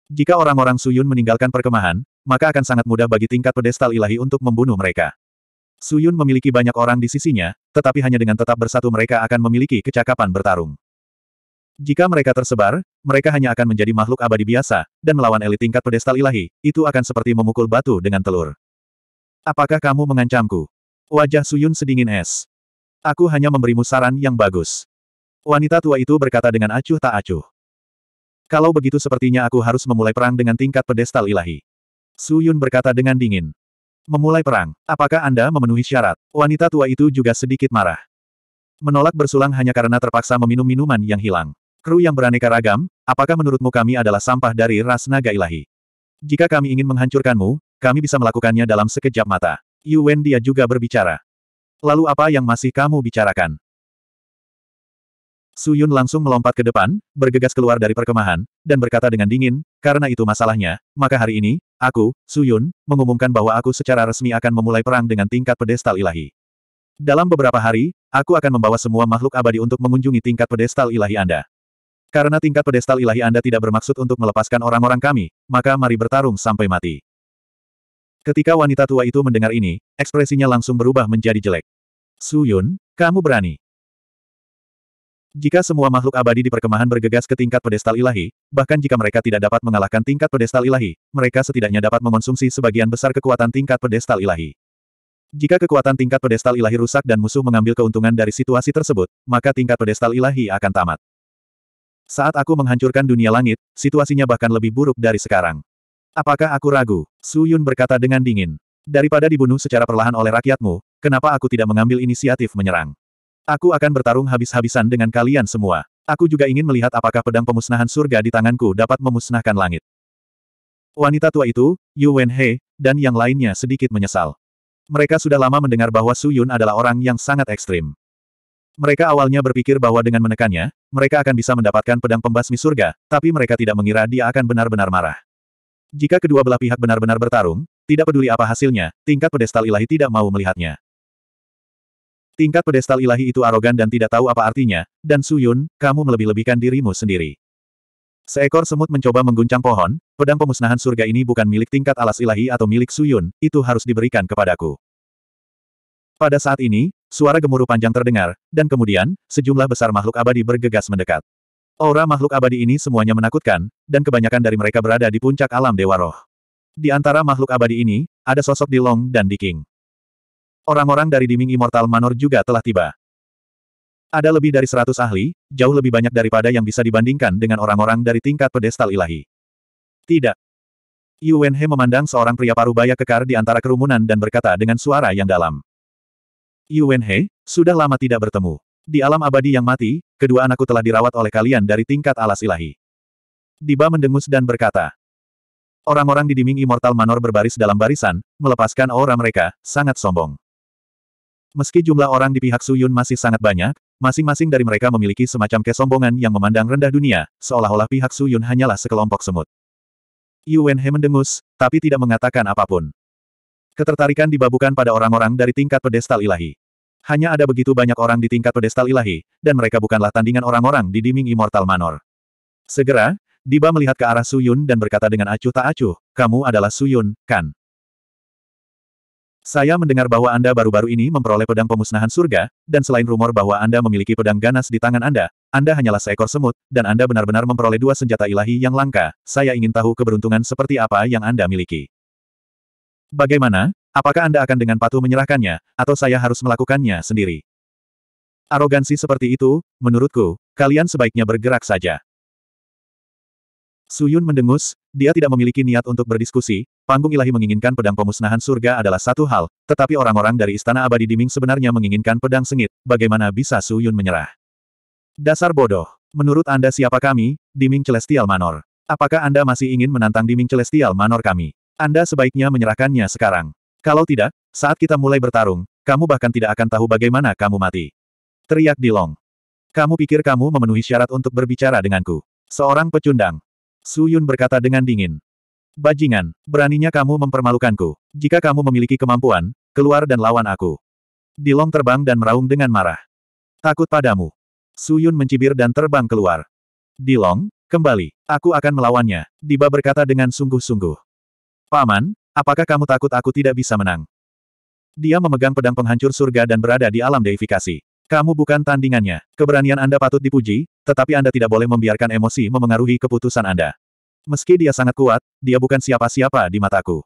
Jika orang-orang Suyun meninggalkan perkemahan, maka akan sangat mudah bagi tingkat pedestal ilahi untuk membunuh mereka. Suyun memiliki banyak orang di sisinya, tetapi hanya dengan tetap bersatu mereka akan memiliki kecakapan bertarung. Jika mereka tersebar, mereka hanya akan menjadi makhluk abadi biasa, dan melawan elit tingkat pedestal ilahi, itu akan seperti memukul batu dengan telur. Apakah kamu mengancamku? Wajah Suyun sedingin es. Aku hanya memberimu saran yang bagus. Wanita tua itu berkata dengan acuh tak acuh. Kalau begitu sepertinya aku harus memulai perang dengan tingkat pedestal ilahi. Suyun berkata dengan dingin. Memulai perang, apakah Anda memenuhi syarat? Wanita tua itu juga sedikit marah. Menolak bersulang hanya karena terpaksa meminum minuman yang hilang. Kru yang beraneka ragam, apakah menurutmu kami adalah sampah dari ras naga ilahi? Jika kami ingin menghancurkanmu, kami bisa melakukannya dalam sekejap mata. Yuwen dia juga berbicara. Lalu apa yang masih kamu bicarakan? Su Yun langsung melompat ke depan, bergegas keluar dari perkemahan, dan berkata dengan dingin, karena itu masalahnya, maka hari ini, aku, Su Yun, mengumumkan bahwa aku secara resmi akan memulai perang dengan tingkat pedestal ilahi. Dalam beberapa hari, aku akan membawa semua makhluk abadi untuk mengunjungi tingkat pedestal ilahi Anda. Karena tingkat pedestal ilahi Anda tidak bermaksud untuk melepaskan orang-orang kami, maka mari bertarung sampai mati. Ketika wanita tua itu mendengar ini, ekspresinya langsung berubah menjadi jelek. Su Yun, kamu berani. Jika semua makhluk abadi di perkemahan bergegas ke tingkat pedestal ilahi, bahkan jika mereka tidak dapat mengalahkan tingkat pedestal ilahi, mereka setidaknya dapat mengonsumsi sebagian besar kekuatan tingkat pedestal ilahi. Jika kekuatan tingkat pedestal ilahi rusak dan musuh mengambil keuntungan dari situasi tersebut, maka tingkat pedestal ilahi akan tamat. Saat aku menghancurkan dunia langit, situasinya bahkan lebih buruk dari sekarang. Apakah aku ragu? Su Yun berkata dengan dingin. Daripada dibunuh secara perlahan oleh rakyatmu, kenapa aku tidak mengambil inisiatif menyerang? Aku akan bertarung habis-habisan dengan kalian semua. Aku juga ingin melihat apakah pedang pemusnahan surga di tanganku dapat memusnahkan langit. Wanita tua itu, Yu Wenhe, dan yang lainnya sedikit menyesal. Mereka sudah lama mendengar bahwa Su Yun adalah orang yang sangat ekstrim. Mereka awalnya berpikir bahwa dengan menekannya, mereka akan bisa mendapatkan pedang pembasmi surga, tapi mereka tidak mengira dia akan benar-benar marah. Jika kedua belah pihak benar-benar bertarung, tidak peduli apa hasilnya, tingkat pedestal ilahi tidak mau melihatnya. Tingkat pedestal ilahi itu arogan dan tidak tahu apa artinya, dan Suyun, kamu melebih-lebihkan dirimu sendiri. Seekor semut mencoba mengguncang pohon, pedang pemusnahan surga ini bukan milik tingkat alas ilahi atau milik Suyun, itu harus diberikan kepadaku. Pada saat ini, suara gemuruh panjang terdengar, dan kemudian, sejumlah besar makhluk abadi bergegas mendekat. Aura makhluk abadi ini semuanya menakutkan, dan kebanyakan dari mereka berada di puncak alam Dewa Roh. Di antara makhluk abadi ini, ada sosok di Long dan di King. Orang-orang dari Diming Immortal Manor juga telah tiba. Ada lebih dari seratus ahli, jauh lebih banyak daripada yang bisa dibandingkan dengan orang-orang dari tingkat pedestal ilahi. Tidak. Yu Wenhe memandang seorang pria parubaya kekar di antara kerumunan dan berkata dengan suara yang dalam. Yu Wenhe, sudah lama tidak bertemu. Di alam abadi yang mati, kedua anakku telah dirawat oleh kalian dari tingkat alas ilahi. Diba mendengus dan berkata, Orang-orang di Diming Immortal Manor berbaris dalam barisan, melepaskan aura mereka, sangat sombong. Meski jumlah orang di pihak Suyun masih sangat banyak, masing-masing dari mereka memiliki semacam kesombongan yang memandang rendah dunia, seolah-olah pihak Suyun hanyalah sekelompok semut. Yu Wenhe mendengus, tapi tidak mengatakan apapun. Ketertarikan dibabukan pada orang-orang dari tingkat pedestal ilahi. Hanya ada begitu banyak orang di tingkat pedestal ilahi, dan mereka bukanlah tandingan orang-orang di Diming Immortal Manor. Segera, Diba melihat ke arah Suyun dan berkata dengan acuh tak acuh, kamu adalah Suyun, kan? Saya mendengar bahwa Anda baru-baru ini memperoleh pedang pemusnahan surga, dan selain rumor bahwa Anda memiliki pedang ganas di tangan Anda, Anda hanyalah seekor semut, dan Anda benar-benar memperoleh dua senjata ilahi yang langka. Saya ingin tahu keberuntungan seperti apa yang Anda miliki. Bagaimana, Apakah Anda akan dengan patuh menyerahkannya, atau saya harus melakukannya sendiri? Arogansi seperti itu, menurutku, kalian sebaiknya bergerak saja. Suyun mendengus, dia tidak memiliki niat untuk berdiskusi, panggung ilahi menginginkan pedang pemusnahan surga adalah satu hal, tetapi orang-orang dari Istana Abadi Diming sebenarnya menginginkan pedang sengit, bagaimana bisa Suyun menyerah? Dasar bodoh. Menurut Anda siapa kami, Diming Celestial Manor? Apakah Anda masih ingin menantang Diming Celestial Manor kami? Anda sebaiknya menyerahkannya sekarang. Kalau tidak, saat kita mulai bertarung, kamu bahkan tidak akan tahu bagaimana kamu mati. Teriak Dilong. Kamu pikir kamu memenuhi syarat untuk berbicara denganku? Seorang pecundang. Su Yun berkata dengan dingin. Bajingan, beraninya kamu mempermalukanku. Jika kamu memiliki kemampuan, keluar dan lawan aku. Dilong terbang dan meraung dengan marah. Takut padamu. Su Yun mencibir dan terbang keluar. Dilong, kembali. Aku akan melawannya. Diba berkata dengan sungguh-sungguh. Paman, Apakah kamu takut aku tidak bisa menang? Dia memegang pedang penghancur surga dan berada di alam deifikasi. Kamu bukan tandingannya. Keberanian Anda patut dipuji, tetapi Anda tidak boleh membiarkan emosi memengaruhi keputusan Anda. Meski dia sangat kuat, dia bukan siapa-siapa di mataku.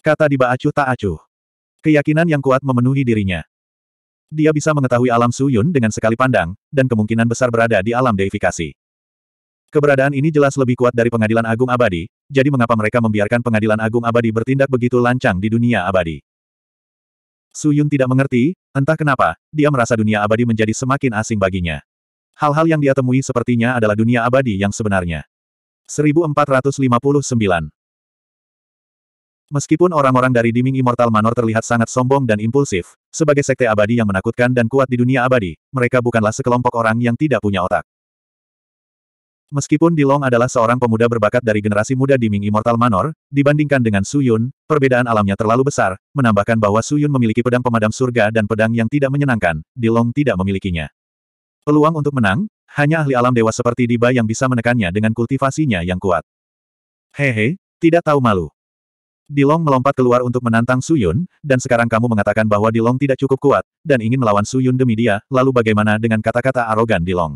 Kata Diba Acuh tak acuh. Keyakinan yang kuat memenuhi dirinya. Dia bisa mengetahui alam Suyun dengan sekali pandang, dan kemungkinan besar berada di alam deifikasi. Keberadaan ini jelas lebih kuat dari pengadilan agung abadi, jadi mengapa mereka membiarkan pengadilan agung abadi bertindak begitu lancang di dunia abadi? Su Yun tidak mengerti, entah kenapa, dia merasa dunia abadi menjadi semakin asing baginya. Hal-hal yang dia temui sepertinya adalah dunia abadi yang sebenarnya. 1459 Meskipun orang-orang dari Diming Immortal Manor terlihat sangat sombong dan impulsif, sebagai sekte abadi yang menakutkan dan kuat di dunia abadi, mereka bukanlah sekelompok orang yang tidak punya otak. Meskipun Dilong adalah seorang pemuda berbakat dari generasi muda di Ming Immortal Manor, dibandingkan dengan Su Yun, perbedaan alamnya terlalu besar, menambahkan bahwa Su Yun memiliki pedang pemadam surga dan pedang yang tidak menyenangkan, Dilong tidak memilikinya. Peluang untuk menang, hanya ahli alam dewa seperti Diba yang bisa menekannya dengan kultivasinya yang kuat. Hehe, tidak tahu malu. Dilong melompat keluar untuk menantang Su Yun, dan sekarang kamu mengatakan bahwa Dilong tidak cukup kuat, dan ingin melawan Su Yun demi dia, lalu bagaimana dengan kata-kata arogan Dilong?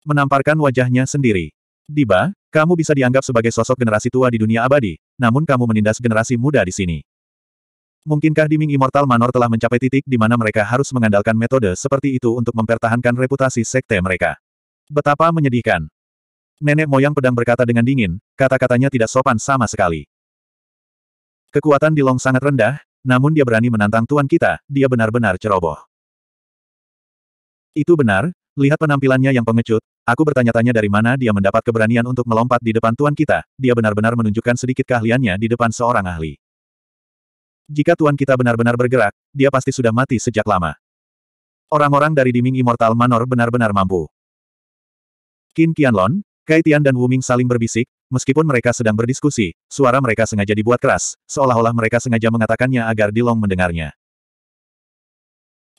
Menamparkan wajahnya sendiri. Diba, kamu bisa dianggap sebagai sosok generasi tua di dunia abadi, namun kamu menindas generasi muda di sini. Mungkinkah Diming Immortal Manor telah mencapai titik di mana mereka harus mengandalkan metode seperti itu untuk mempertahankan reputasi sekte mereka? Betapa menyedihkan. Nenek moyang pedang berkata dengan dingin, kata-katanya tidak sopan sama sekali. Kekuatan di Long sangat rendah, namun dia berani menantang tuan kita, dia benar-benar ceroboh. Itu benar, Lihat penampilannya yang pengecut, aku bertanya-tanya dari mana dia mendapat keberanian untuk melompat di depan tuan kita, dia benar-benar menunjukkan sedikit keahliannya di depan seorang ahli. Jika tuan kita benar-benar bergerak, dia pasti sudah mati sejak lama. Orang-orang dari Diming Immortal Manor benar-benar mampu. Qin Qianlon, Kai Tian dan Wu Ming saling berbisik, meskipun mereka sedang berdiskusi, suara mereka sengaja dibuat keras, seolah-olah mereka sengaja mengatakannya agar Dilong mendengarnya.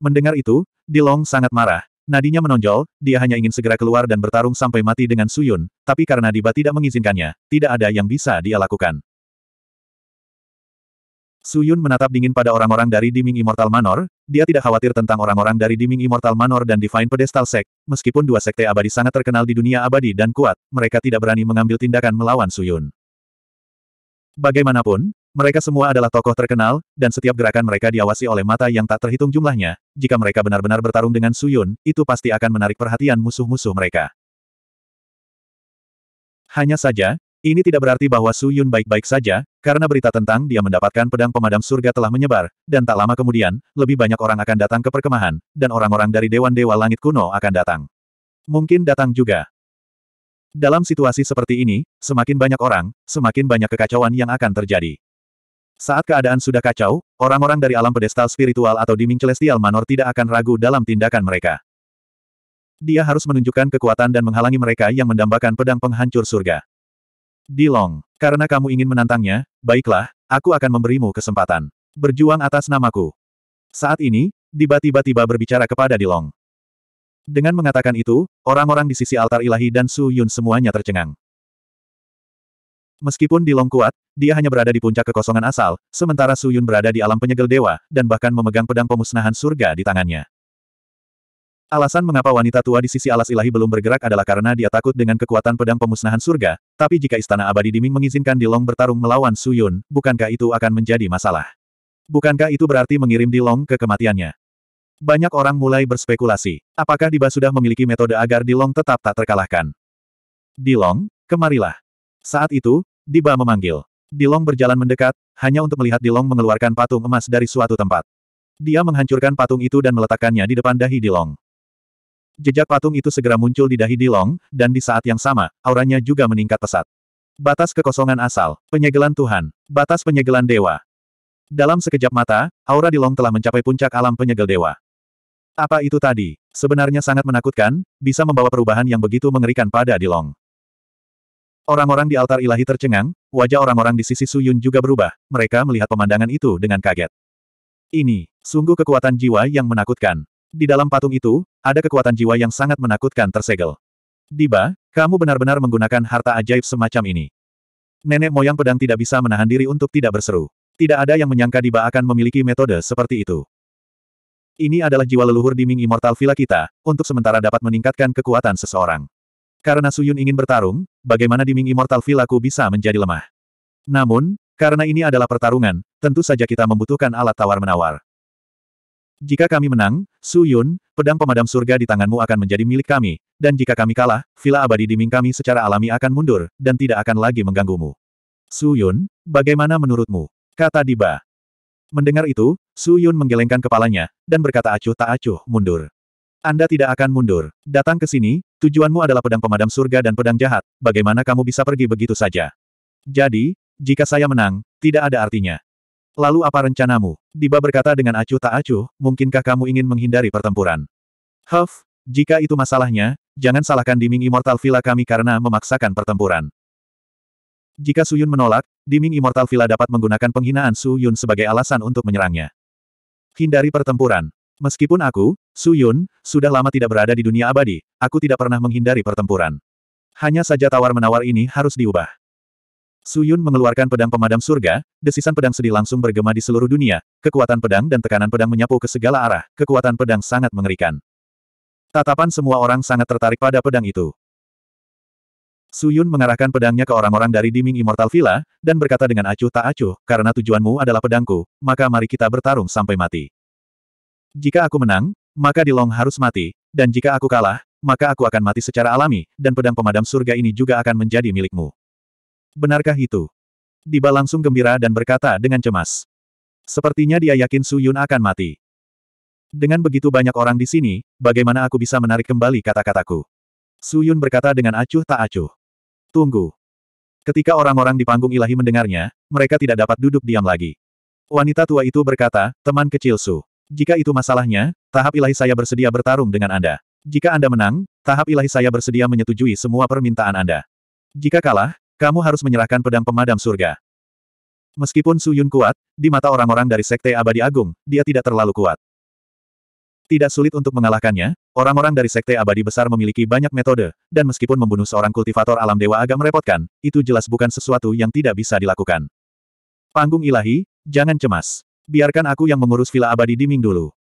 Mendengar itu, Dilong sangat marah, Nadinya menonjol, dia hanya ingin segera keluar dan bertarung sampai mati dengan Suyun, tapi karena Diba tidak mengizinkannya, tidak ada yang bisa dia lakukan. Suyun menatap dingin pada orang-orang dari Diming Immortal Manor, dia tidak khawatir tentang orang-orang dari Diming Immortal Manor dan Divine Pedestal Sect, meskipun dua sekte abadi sangat terkenal di dunia abadi dan kuat, mereka tidak berani mengambil tindakan melawan Suyun. Bagaimanapun, mereka semua adalah tokoh terkenal, dan setiap gerakan mereka diawasi oleh mata yang tak terhitung jumlahnya. Jika mereka benar-benar bertarung dengan Suyun, itu pasti akan menarik perhatian musuh-musuh mereka. Hanya saja, ini tidak berarti bahwa Suyun baik-baik saja, karena berita tentang dia mendapatkan pedang pemadam surga telah menyebar, dan tak lama kemudian, lebih banyak orang akan datang ke perkemahan, dan orang-orang dari Dewan-Dewa Langit kuno akan datang. Mungkin datang juga. Dalam situasi seperti ini, semakin banyak orang, semakin banyak kekacauan yang akan terjadi. Saat keadaan sudah kacau, orang-orang dari alam pedestal spiritual atau Diming Celestial Manor tidak akan ragu dalam tindakan mereka. Dia harus menunjukkan kekuatan dan menghalangi mereka yang mendambakan pedang penghancur surga. Di Long, karena kamu ingin menantangnya, baiklah, aku akan memberimu kesempatan. Berjuang atas namaku. Saat ini, tiba tiba-tiba berbicara kepada Di Long. Dengan mengatakan itu, orang-orang di sisi altar ilahi dan Su Yun semuanya tercengang. Meskipun Dilong kuat, dia hanya berada di puncak kekosongan asal, sementara Su Yun berada di alam penyegel dewa, dan bahkan memegang pedang pemusnahan surga di tangannya. Alasan mengapa wanita tua di sisi alas ilahi belum bergerak adalah karena dia takut dengan kekuatan pedang pemusnahan surga, tapi jika istana abadi Diming mengizinkan Dilong bertarung melawan Su Yun, bukankah itu akan menjadi masalah? Bukankah itu berarti mengirim Dilong ke kematiannya? Banyak orang mulai berspekulasi, apakah Diba sudah memiliki metode agar Dilong tetap tak terkalahkan? Dilong, kemarilah. Saat itu, Diba memanggil. Dilong berjalan mendekat, hanya untuk melihat Dilong mengeluarkan patung emas dari suatu tempat. Dia menghancurkan patung itu dan meletakkannya di depan dahi Dilong. Jejak patung itu segera muncul di dahi Dilong, dan di saat yang sama, auranya juga meningkat pesat. Batas kekosongan asal, penyegelan Tuhan, batas penyegelan dewa. Dalam sekejap mata, aura Dilong telah mencapai puncak alam penyegel dewa. Apa itu tadi? Sebenarnya sangat menakutkan, bisa membawa perubahan yang begitu mengerikan pada Dilong. Orang-orang di altar ilahi tercengang, wajah orang-orang di sisi Suyun juga berubah, mereka melihat pemandangan itu dengan kaget. Ini, sungguh kekuatan jiwa yang menakutkan. Di dalam patung itu, ada kekuatan jiwa yang sangat menakutkan tersegel. Diba, kamu benar-benar menggunakan harta ajaib semacam ini. Nenek moyang pedang tidak bisa menahan diri untuk tidak berseru. Tidak ada yang menyangka Diba akan memiliki metode seperti itu. Ini adalah jiwa leluhur di Ming Immortal Villa kita, untuk sementara dapat meningkatkan kekuatan seseorang. Karena Suyun ingin bertarung, bagaimana Diming Immortal ku bisa menjadi lemah? Namun, karena ini adalah pertarungan, tentu saja kita membutuhkan alat tawar-menawar. Jika kami menang, Suyun, pedang pemadam surga di tanganmu akan menjadi milik kami, dan jika kami kalah, villa abadi Diming kami secara alami akan mundur, dan tidak akan lagi mengganggumu. Suyun, bagaimana menurutmu? Kata Diba. Mendengar itu, Suyun menggelengkan kepalanya, dan berkata acuh tak acuh, mundur. Anda tidak akan mundur. Datang ke sini, tujuanmu adalah pedang pemadam surga dan pedang jahat, bagaimana kamu bisa pergi begitu saja? Jadi, jika saya menang, tidak ada artinya. Lalu apa rencanamu? Diba berkata dengan acuh tak acuh, mungkinkah kamu ingin menghindari pertempuran? Huff, jika itu masalahnya, jangan salahkan Diming Immortal Villa kami karena memaksakan pertempuran. Jika Suyun menolak, Diming Immortal Villa dapat menggunakan penghinaan Suyun sebagai alasan untuk menyerangnya. Hindari pertempuran. Meskipun aku, Su Yun, sudah lama tidak berada di dunia abadi, aku tidak pernah menghindari pertempuran. Hanya saja tawar-menawar ini harus diubah. Su Yun mengeluarkan pedang pemadam surga, desisan pedang sedih langsung bergema di seluruh dunia, kekuatan pedang dan tekanan pedang menyapu ke segala arah, kekuatan pedang sangat mengerikan. Tatapan semua orang sangat tertarik pada pedang itu. Su Yun mengarahkan pedangnya ke orang-orang dari Diming Immortal Villa, dan berkata dengan acuh tak acuh, karena tujuanmu adalah pedangku, maka mari kita bertarung sampai mati. Jika aku menang, maka Di Long harus mati, dan jika aku kalah, maka aku akan mati secara alami, dan pedang pemadam surga ini juga akan menjadi milikmu. Benarkah itu? Diba langsung gembira dan berkata dengan cemas. Sepertinya dia yakin Su Yun akan mati. Dengan begitu banyak orang di sini, bagaimana aku bisa menarik kembali kata-kataku? Su Yun berkata dengan acuh tak acuh. Tunggu. Ketika orang-orang di panggung ilahi mendengarnya, mereka tidak dapat duduk diam lagi. Wanita tua itu berkata, teman kecil Su. Jika itu masalahnya, tahap ilahi saya bersedia bertarung dengan Anda. Jika Anda menang, tahap ilahi saya bersedia menyetujui semua permintaan Anda. Jika kalah, kamu harus menyerahkan pedang pemadam surga. Meskipun Su Yun kuat, di mata orang-orang dari Sekte Abadi Agung, dia tidak terlalu kuat. Tidak sulit untuk mengalahkannya, orang-orang dari Sekte Abadi Besar memiliki banyak metode, dan meskipun membunuh seorang kultivator alam dewa agak merepotkan, itu jelas bukan sesuatu yang tidak bisa dilakukan. Panggung ilahi, jangan cemas biarkan aku yang mengurus villa abadi di Ming dulu.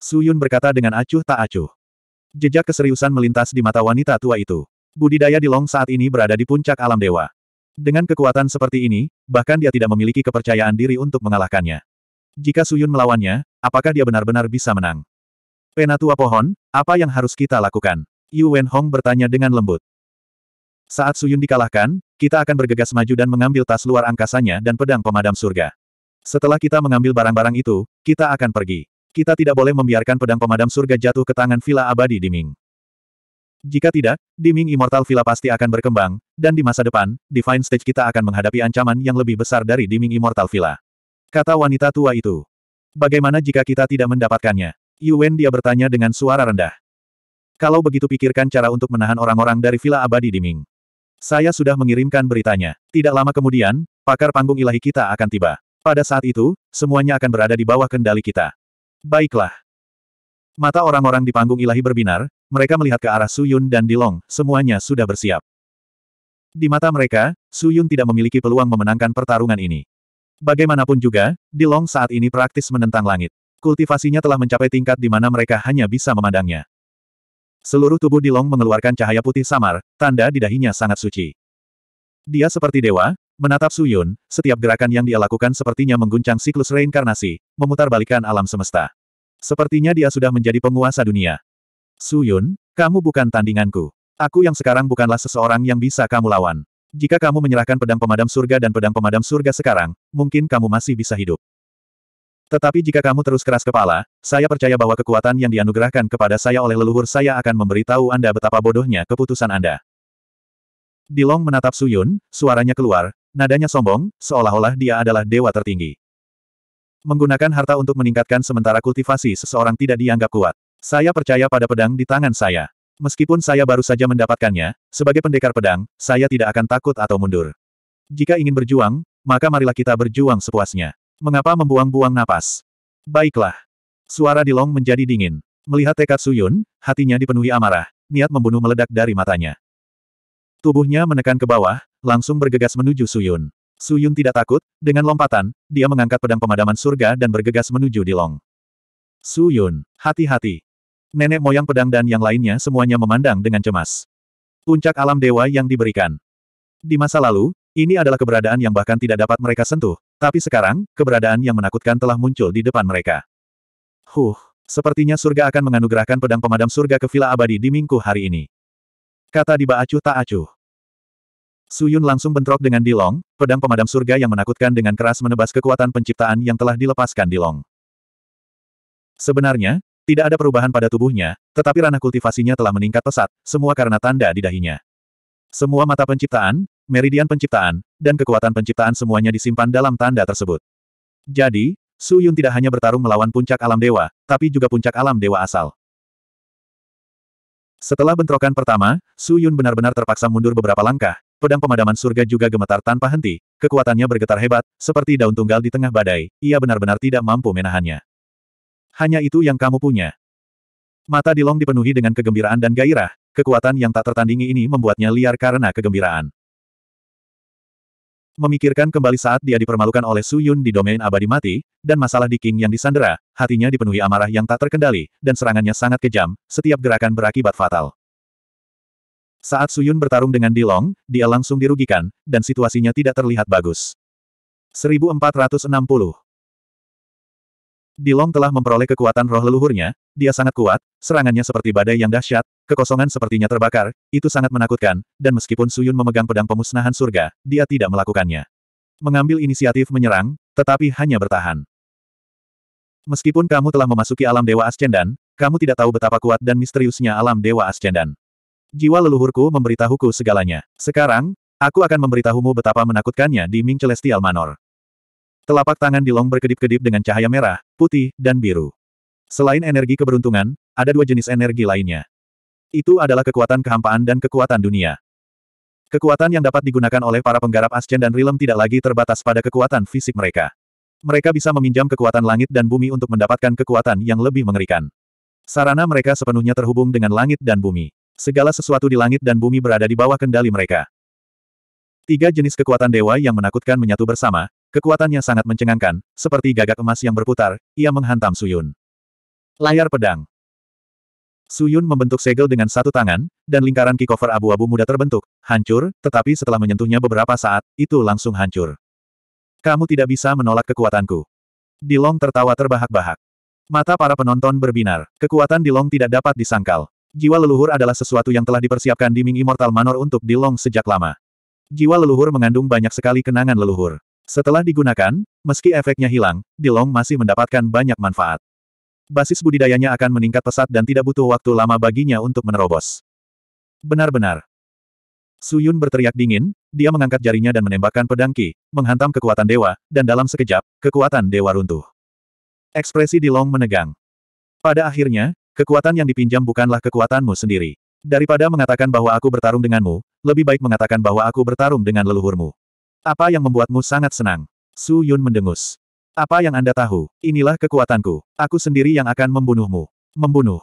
Su Yun berkata dengan acuh tak acuh. Jejak keseriusan melintas di mata wanita tua itu. Budidaya di Long saat ini berada di puncak alam dewa. Dengan kekuatan seperti ini, bahkan dia tidak memiliki kepercayaan diri untuk mengalahkannya. Jika Su Yun melawannya, apakah dia benar-benar bisa menang? Penatua pohon, apa yang harus kita lakukan? Yu Wen Hong bertanya dengan lembut. Saat Su Yun dikalahkan, kita akan bergegas maju dan mengambil tas luar angkasanya dan pedang pemadam surga. Setelah kita mengambil barang-barang itu, kita akan pergi. Kita tidak boleh membiarkan pedang pemadam surga jatuh ke tangan Villa Abadi Diming. Jika tidak, Diming Immortal Villa pasti akan berkembang, dan di masa depan, Divine Stage kita akan menghadapi ancaman yang lebih besar dari Diming Immortal Villa. Kata wanita tua itu. Bagaimana jika kita tidak mendapatkannya? Yuwen dia bertanya dengan suara rendah. Kalau begitu pikirkan cara untuk menahan orang-orang dari Villa Abadi Diming. Saya sudah mengirimkan beritanya. Tidak lama kemudian, pakar panggung ilahi kita akan tiba. Pada saat itu, semuanya akan berada di bawah kendali kita. Baiklah. Mata orang-orang di panggung ilahi berbinar, mereka melihat ke arah Suyun dan Dilong, semuanya sudah bersiap. Di mata mereka, Suyun tidak memiliki peluang memenangkan pertarungan ini. Bagaimanapun juga, Dilong saat ini praktis menentang langit. Kultivasinya telah mencapai tingkat di mana mereka hanya bisa memandangnya. Seluruh tubuh Dilong mengeluarkan cahaya putih samar, tanda di dahinya sangat suci. Dia seperti dewa, Menatap Suyun, setiap gerakan yang dia lakukan sepertinya mengguncang siklus reinkarnasi, memutarbalikan alam semesta. Sepertinya dia sudah menjadi penguasa dunia. Suyun, kamu bukan tandinganku. Aku yang sekarang bukanlah seseorang yang bisa kamu lawan. Jika kamu menyerahkan pedang pemadam surga dan pedang pemadam surga sekarang, mungkin kamu masih bisa hidup. Tetapi jika kamu terus keras kepala, saya percaya bahwa kekuatan yang dianugerahkan kepada saya oleh leluhur saya akan memberitahu Anda betapa bodohnya keputusan Anda. Dilong menatap Suyun, suaranya keluar, Nadanya sombong, seolah-olah dia adalah dewa tertinggi. Menggunakan harta untuk meningkatkan sementara kultivasi seseorang tidak dianggap kuat. Saya percaya pada pedang di tangan saya. Meskipun saya baru saja mendapatkannya, sebagai pendekar pedang, saya tidak akan takut atau mundur. Jika ingin berjuang, maka marilah kita berjuang sepuasnya. Mengapa membuang-buang napas? Baiklah. Suara di long menjadi dingin. Melihat tekad Suyun, hatinya dipenuhi amarah, niat membunuh meledak dari matanya. Tubuhnya menekan ke bawah, langsung bergegas menuju Suyun. Suyun tidak takut, dengan lompatan, dia mengangkat pedang pemadaman surga dan bergegas menuju Di Dilong. Suyun, hati-hati. Nenek moyang pedang dan yang lainnya semuanya memandang dengan cemas. Puncak alam dewa yang diberikan. Di masa lalu, ini adalah keberadaan yang bahkan tidak dapat mereka sentuh, tapi sekarang, keberadaan yang menakutkan telah muncul di depan mereka. Huh, sepertinya surga akan menganugerahkan pedang pemadam surga ke Villa Abadi di minggu hari ini. Kata Diba Acuh tak acuh. Su Yun langsung bentrok dengan Dilong, pedang pemadam surga yang menakutkan dengan keras menebas kekuatan penciptaan yang telah dilepaskan Dilong. Sebenarnya, tidak ada perubahan pada tubuhnya, tetapi ranah kultivasinya telah meningkat pesat, semua karena tanda di dahinya. Semua mata penciptaan, meridian penciptaan, dan kekuatan penciptaan semuanya disimpan dalam tanda tersebut. Jadi, Su Yun tidak hanya bertarung melawan puncak alam dewa, tapi juga puncak alam dewa asal. Setelah bentrokan pertama, Su Yun benar-benar terpaksa mundur beberapa langkah, pedang pemadaman surga juga gemetar tanpa henti, kekuatannya bergetar hebat, seperti daun tunggal di tengah badai, ia benar-benar tidak mampu menahannya. Hanya itu yang kamu punya. Mata di Long dipenuhi dengan kegembiraan dan gairah, kekuatan yang tak tertandingi ini membuatnya liar karena kegembiraan. Memikirkan kembali saat dia dipermalukan oleh Su Yun di domain abadi mati, dan masalah di King yang disandera, hatinya dipenuhi amarah yang tak terkendali, dan serangannya sangat kejam, setiap gerakan berakibat fatal. Saat Suyun bertarung dengan Dilong, dia langsung dirugikan, dan situasinya tidak terlihat bagus. 1460 Dilong telah memperoleh kekuatan roh leluhurnya, dia sangat kuat, serangannya seperti badai yang dahsyat, kekosongan sepertinya terbakar, itu sangat menakutkan, dan meskipun Suyun memegang pedang pemusnahan surga, dia tidak melakukannya. Mengambil inisiatif menyerang, tetapi hanya bertahan. Meskipun kamu telah memasuki alam Dewa Ascendan, kamu tidak tahu betapa kuat dan misteriusnya alam Dewa Ascendan jiwa leluhurku memberitahuku segalanya. Sekarang, aku akan memberitahumu betapa menakutkannya di Ming Celestial Manor. Telapak tangan di long berkedip-kedip dengan cahaya merah, putih, dan biru. Selain energi keberuntungan, ada dua jenis energi lainnya. Itu adalah kekuatan kehampaan dan kekuatan dunia. Kekuatan yang dapat digunakan oleh para penggarap Ascen dan Rilem tidak lagi terbatas pada kekuatan fisik mereka. Mereka bisa meminjam kekuatan langit dan bumi untuk mendapatkan kekuatan yang lebih mengerikan. Sarana mereka sepenuhnya terhubung dengan langit dan bumi. Segala sesuatu di langit dan bumi berada di bawah kendali mereka. Tiga jenis kekuatan dewa yang menakutkan menyatu bersama, kekuatannya sangat mencengangkan, seperti gagak emas yang berputar, ia menghantam Suyun. Layar pedang. Suyun membentuk segel dengan satu tangan, dan lingkaran kikover abu-abu muda terbentuk, hancur, tetapi setelah menyentuhnya beberapa saat, itu langsung hancur. Kamu tidak bisa menolak kekuatanku. Dilong tertawa terbahak-bahak. Mata para penonton berbinar. Kekuatan Dilong tidak dapat disangkal. Jiwa leluhur adalah sesuatu yang telah dipersiapkan di Ming Immortal Manor untuk Dilong sejak lama. Jiwa leluhur mengandung banyak sekali kenangan leluhur. Setelah digunakan, meski efeknya hilang, Dilong masih mendapatkan banyak manfaat. Basis budidayanya akan meningkat pesat dan tidak butuh waktu lama baginya untuk menerobos. Benar-benar. Suyun berteriak dingin, dia mengangkat jarinya dan menembakkan pedang Ki, menghantam kekuatan dewa, dan dalam sekejap, kekuatan dewa runtuh. Ekspresi Dilong menegang. Pada akhirnya, Kekuatan yang dipinjam bukanlah kekuatanmu sendiri. Daripada mengatakan bahwa aku bertarung denganmu, lebih baik mengatakan bahwa aku bertarung dengan leluhurmu. Apa yang membuatmu sangat senang? Su Yun mendengus. Apa yang Anda tahu? Inilah kekuatanku. Aku sendiri yang akan membunuhmu. Membunuh.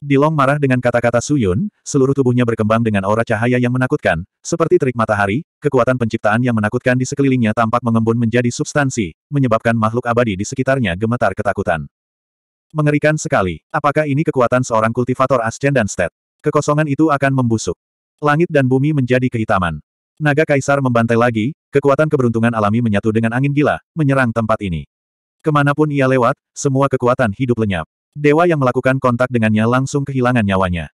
Dilong marah dengan kata-kata Su Yun, seluruh tubuhnya berkembang dengan aura cahaya yang menakutkan, seperti terik matahari, kekuatan penciptaan yang menakutkan di sekelilingnya tampak mengembun menjadi substansi, menyebabkan makhluk abadi di sekitarnya gemetar ketakutan. Mengerikan sekali. Apakah ini kekuatan seorang kultivator Ascend dan Stead? Kekosongan itu akan membusuk. Langit dan bumi menjadi kehitaman. Naga Kaisar membantai lagi, kekuatan keberuntungan alami menyatu dengan angin gila, menyerang tempat ini. Kemanapun ia lewat, semua kekuatan hidup lenyap. Dewa yang melakukan kontak dengannya langsung kehilangan nyawanya.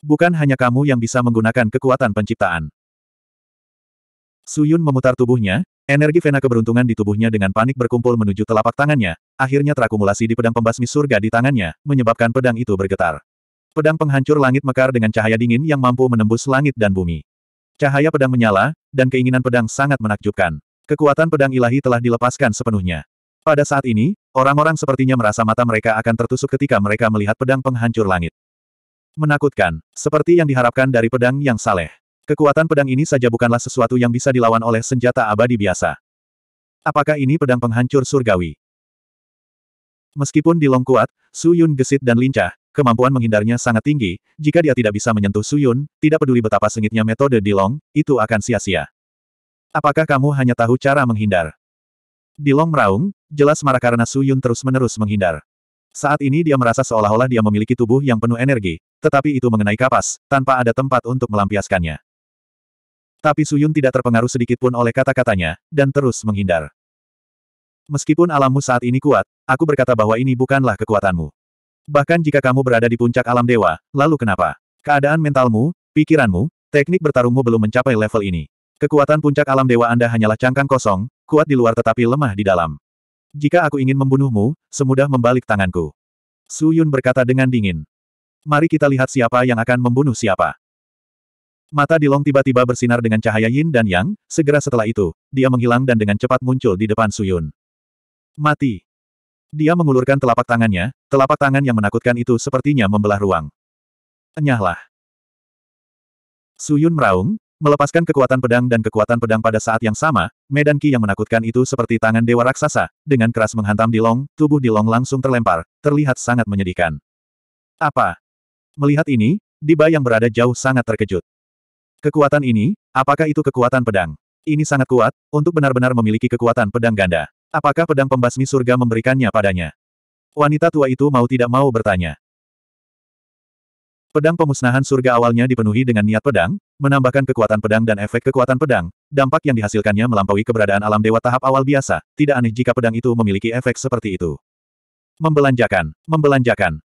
Bukan hanya kamu yang bisa menggunakan kekuatan penciptaan. Suyun memutar tubuhnya, Energi vena keberuntungan di tubuhnya dengan panik berkumpul menuju telapak tangannya, akhirnya terakumulasi di pedang pembasmi surga di tangannya, menyebabkan pedang itu bergetar. Pedang penghancur langit mekar dengan cahaya dingin yang mampu menembus langit dan bumi. Cahaya pedang menyala, dan keinginan pedang sangat menakjubkan. Kekuatan pedang ilahi telah dilepaskan sepenuhnya. Pada saat ini, orang-orang sepertinya merasa mata mereka akan tertusuk ketika mereka melihat pedang penghancur langit. Menakutkan, seperti yang diharapkan dari pedang yang saleh. Kekuatan pedang ini saja bukanlah sesuatu yang bisa dilawan oleh senjata abadi biasa. Apakah ini pedang penghancur surgawi? Meskipun Dilong kuat, Su Yun gesit dan lincah, kemampuan menghindarnya sangat tinggi, jika dia tidak bisa menyentuh Su Yun, tidak peduli betapa sengitnya metode Dilong, itu akan sia-sia. Apakah kamu hanya tahu cara menghindar? Dilong meraung, jelas marah karena Su Yun terus-menerus menghindar. Saat ini dia merasa seolah-olah dia memiliki tubuh yang penuh energi, tetapi itu mengenai kapas, tanpa ada tempat untuk melampiaskannya. Tapi Suyun tidak terpengaruh sedikitpun oleh kata-katanya, dan terus menghindar. Meskipun alammu saat ini kuat, aku berkata bahwa ini bukanlah kekuatanmu. Bahkan jika kamu berada di puncak alam dewa, lalu kenapa? Keadaan mentalmu, pikiranmu, teknik bertarungmu belum mencapai level ini. Kekuatan puncak alam dewa Anda hanyalah cangkang kosong, kuat di luar tetapi lemah di dalam. Jika aku ingin membunuhmu, semudah membalik tanganku. Su Yun berkata dengan dingin. Mari kita lihat siapa yang akan membunuh siapa. Mata Dilong tiba-tiba bersinar dengan cahaya yin dan yang, segera setelah itu, dia menghilang dan dengan cepat muncul di depan Suyun. Mati. Dia mengulurkan telapak tangannya, telapak tangan yang menakutkan itu sepertinya membelah ruang. Enyahlah. Suyun meraung, melepaskan kekuatan pedang dan kekuatan pedang pada saat yang sama, medan ki yang menakutkan itu seperti tangan dewa raksasa, dengan keras menghantam Dilong, tubuh Dilong langsung terlempar, terlihat sangat menyedihkan. Apa? Melihat ini, Diba yang berada jauh sangat terkejut. Kekuatan ini, apakah itu kekuatan pedang? Ini sangat kuat, untuk benar-benar memiliki kekuatan pedang ganda. Apakah pedang pembasmi surga memberikannya padanya? Wanita tua itu mau tidak mau bertanya. Pedang pemusnahan surga awalnya dipenuhi dengan niat pedang, menambahkan kekuatan pedang dan efek kekuatan pedang, dampak yang dihasilkannya melampaui keberadaan alam dewa tahap awal biasa, tidak aneh jika pedang itu memiliki efek seperti itu. Membelanjakan, membelanjakan,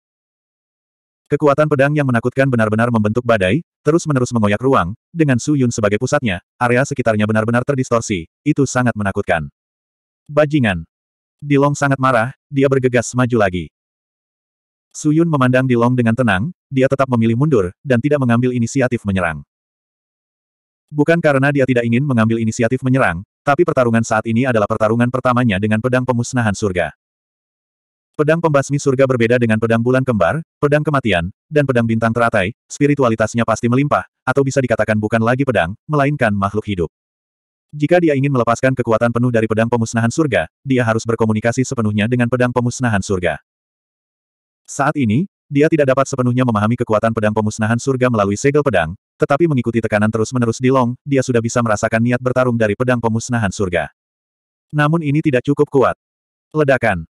Kekuatan pedang yang menakutkan benar-benar membentuk badai, terus-menerus mengoyak ruang, dengan Su Yun sebagai pusatnya, area sekitarnya benar-benar terdistorsi, itu sangat menakutkan. Bajingan. Di Long sangat marah, dia bergegas maju lagi. Su Yun memandang Long dengan tenang, dia tetap memilih mundur, dan tidak mengambil inisiatif menyerang. Bukan karena dia tidak ingin mengambil inisiatif menyerang, tapi pertarungan saat ini adalah pertarungan pertamanya dengan pedang pemusnahan surga. Pedang pembasmi surga berbeda dengan pedang bulan kembar, pedang kematian, dan pedang bintang teratai, spiritualitasnya pasti melimpah, atau bisa dikatakan bukan lagi pedang, melainkan makhluk hidup. Jika dia ingin melepaskan kekuatan penuh dari pedang pemusnahan surga, dia harus berkomunikasi sepenuhnya dengan pedang pemusnahan surga. Saat ini, dia tidak dapat sepenuhnya memahami kekuatan pedang pemusnahan surga melalui segel pedang, tetapi mengikuti tekanan terus-menerus di Long, dia sudah bisa merasakan niat bertarung dari pedang pemusnahan surga. Namun ini tidak cukup kuat. Ledakan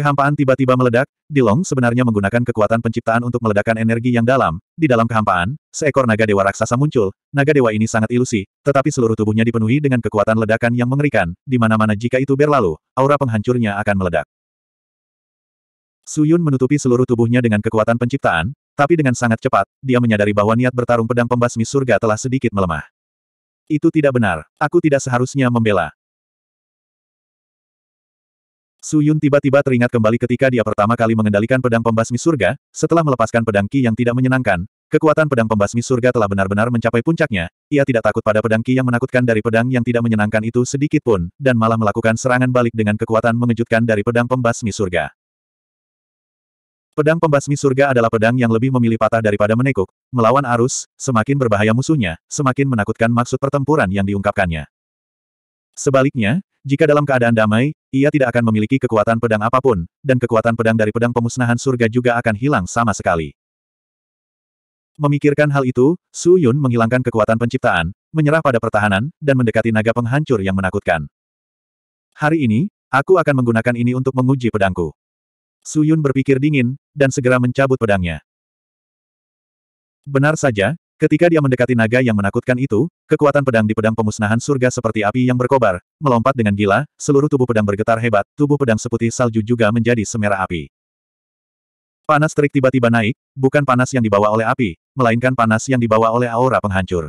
Kehampaan tiba-tiba meledak, Dilong sebenarnya menggunakan kekuatan penciptaan untuk meledakkan energi yang dalam. Di dalam kehampaan, seekor naga dewa raksasa muncul. Naga dewa ini sangat ilusi, tetapi seluruh tubuhnya dipenuhi dengan kekuatan ledakan yang mengerikan. Di mana-mana jika itu berlalu, aura penghancurnya akan meledak. Suyun menutupi seluruh tubuhnya dengan kekuatan penciptaan, tapi dengan sangat cepat, dia menyadari bahwa niat bertarung pedang pembasmi surga telah sedikit melemah. Itu tidak benar. Aku tidak seharusnya membela. Su Yun tiba-tiba teringat kembali ketika dia pertama kali mengendalikan pedang pembasmi surga, setelah melepaskan pedang Ki yang tidak menyenangkan, kekuatan pedang pembasmi surga telah benar-benar mencapai puncaknya, ia tidak takut pada pedang Ki yang menakutkan dari pedang yang tidak menyenangkan itu sedikit pun, dan malah melakukan serangan balik dengan kekuatan mengejutkan dari pedang pembasmi surga. Pedang pembasmi surga adalah pedang yang lebih memilih patah daripada menekuk, melawan arus, semakin berbahaya musuhnya, semakin menakutkan maksud pertempuran yang diungkapkannya. Sebaliknya, jika dalam keadaan damai, ia tidak akan memiliki kekuatan pedang apapun, dan kekuatan pedang dari pedang pemusnahan surga juga akan hilang sama sekali. Memikirkan hal itu, Su Yun menghilangkan kekuatan penciptaan, menyerah pada pertahanan, dan mendekati naga penghancur yang menakutkan. Hari ini, aku akan menggunakan ini untuk menguji pedangku. Su Yun berpikir dingin, dan segera mencabut pedangnya. Benar saja, Ketika dia mendekati naga yang menakutkan itu, kekuatan pedang di pedang pemusnahan surga seperti api yang berkobar, melompat dengan gila, seluruh tubuh pedang bergetar hebat, tubuh pedang seputih salju juga menjadi semerah api. Panas terik tiba-tiba naik, bukan panas yang dibawa oleh api, melainkan panas yang dibawa oleh aura penghancur.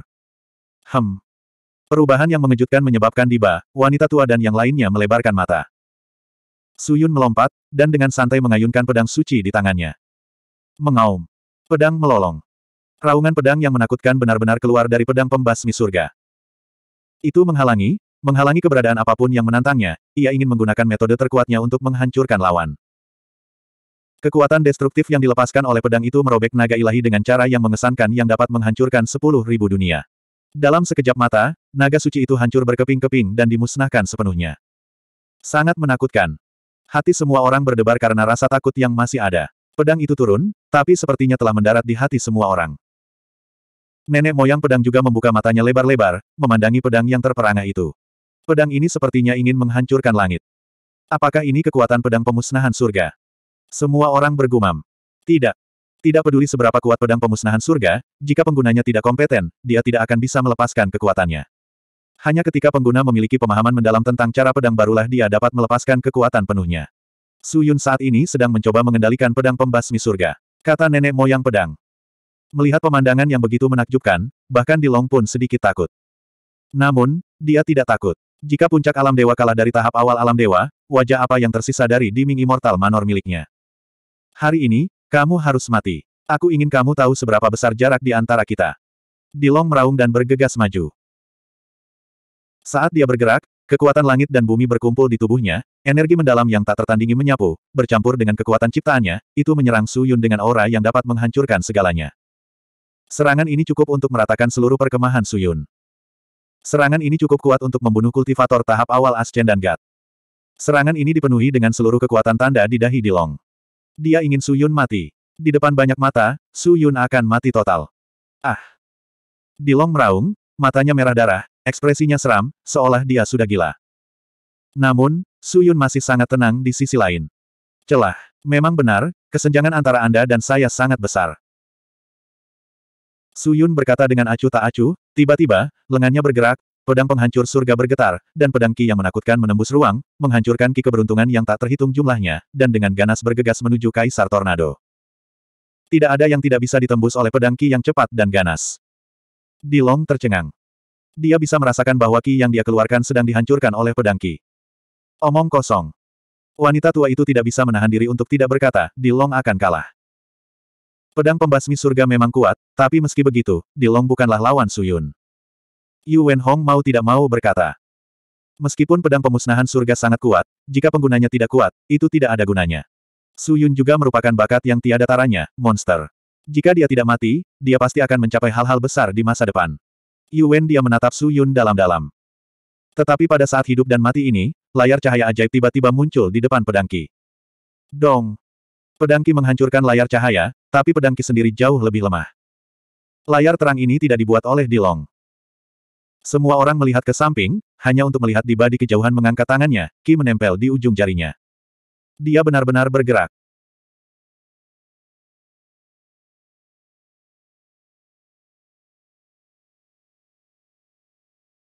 Hem. Perubahan yang mengejutkan menyebabkan Diba, wanita tua dan yang lainnya melebarkan mata. Suyun melompat, dan dengan santai mengayunkan pedang suci di tangannya. Mengaum. Pedang melolong. Raungan pedang yang menakutkan benar-benar keluar dari pedang pembasmi surga. Itu menghalangi, menghalangi keberadaan apapun yang menantangnya, ia ingin menggunakan metode terkuatnya untuk menghancurkan lawan. Kekuatan destruktif yang dilepaskan oleh pedang itu merobek naga ilahi dengan cara yang mengesankan yang dapat menghancurkan sepuluh ribu dunia. Dalam sekejap mata, naga suci itu hancur berkeping-keping dan dimusnahkan sepenuhnya. Sangat menakutkan. Hati semua orang berdebar karena rasa takut yang masih ada. Pedang itu turun, tapi sepertinya telah mendarat di hati semua orang. Nenek moyang pedang juga membuka matanya lebar-lebar, memandangi pedang yang terperangah itu. Pedang ini sepertinya ingin menghancurkan langit. Apakah ini kekuatan pedang pemusnahan surga? Semua orang bergumam. Tidak. Tidak peduli seberapa kuat pedang pemusnahan surga, jika penggunanya tidak kompeten, dia tidak akan bisa melepaskan kekuatannya. Hanya ketika pengguna memiliki pemahaman mendalam tentang cara pedang barulah dia dapat melepaskan kekuatan penuhnya. Suyun saat ini sedang mencoba mengendalikan pedang pembasmi surga. Kata nenek moyang pedang. Melihat pemandangan yang begitu menakjubkan, bahkan di Long pun sedikit takut. Namun, dia tidak takut. Jika puncak alam dewa kalah dari tahap awal alam dewa, wajah apa yang tersisa dari Diming Immortal Manor miliknya? Hari ini, kamu harus mati. Aku ingin kamu tahu seberapa besar jarak di antara kita. Di Long meraung dan bergegas maju. Saat dia bergerak, kekuatan langit dan bumi berkumpul di tubuhnya, energi mendalam yang tak tertandingi menyapu, bercampur dengan kekuatan ciptaannya, itu menyerang Su Yun dengan aura yang dapat menghancurkan segalanya. Serangan ini cukup untuk meratakan seluruh perkemahan Suyun. Serangan ini cukup kuat untuk membunuh kultivator tahap awal Ascen dan Gat. Serangan ini dipenuhi dengan seluruh kekuatan tanda di dahi Dilong. Dia ingin Suyun mati. Di depan banyak mata, Suyun akan mati total. Ah! Dilong meraung, matanya merah darah, ekspresinya seram, seolah dia sudah gila. Namun, Suyun masih sangat tenang di sisi lain. Celah. Memang benar, kesenjangan antara Anda dan saya sangat besar. Suyun berkata dengan acuh tak acuh, tiba-tiba, lengannya bergerak, pedang penghancur surga bergetar, dan pedang Ki yang menakutkan menembus ruang, menghancurkan Ki keberuntungan yang tak terhitung jumlahnya, dan dengan ganas bergegas menuju Kaisar Tornado. Tidak ada yang tidak bisa ditembus oleh pedang Ki yang cepat dan ganas. Dilong tercengang. Dia bisa merasakan bahwa Ki yang dia keluarkan sedang dihancurkan oleh pedang Ki. Omong kosong. Wanita tua itu tidak bisa menahan diri untuk tidak berkata, Dilong akan kalah. Pedang pembasmi surga memang kuat, tapi meski begitu, di long bukanlah lawan Suyun. Yu Hong mau tidak mau berkata. Meskipun pedang pemusnahan surga sangat kuat, jika penggunanya tidak kuat, itu tidak ada gunanya. Suyun juga merupakan bakat yang tiada taranya, monster. Jika dia tidak mati, dia pasti akan mencapai hal-hal besar di masa depan. Yu Wen dia menatap Suyun dalam-dalam. Tetapi pada saat hidup dan mati ini, layar cahaya ajaib tiba-tiba muncul di depan pedangki. Dong! Pedangki menghancurkan layar cahaya, tapi pedang Qi sendiri jauh lebih lemah. Layar terang ini tidak dibuat oleh Dilong. Semua orang melihat ke samping, hanya untuk melihat di badi kejauhan mengangkat tangannya, Ki menempel di ujung jarinya. Dia benar-benar bergerak.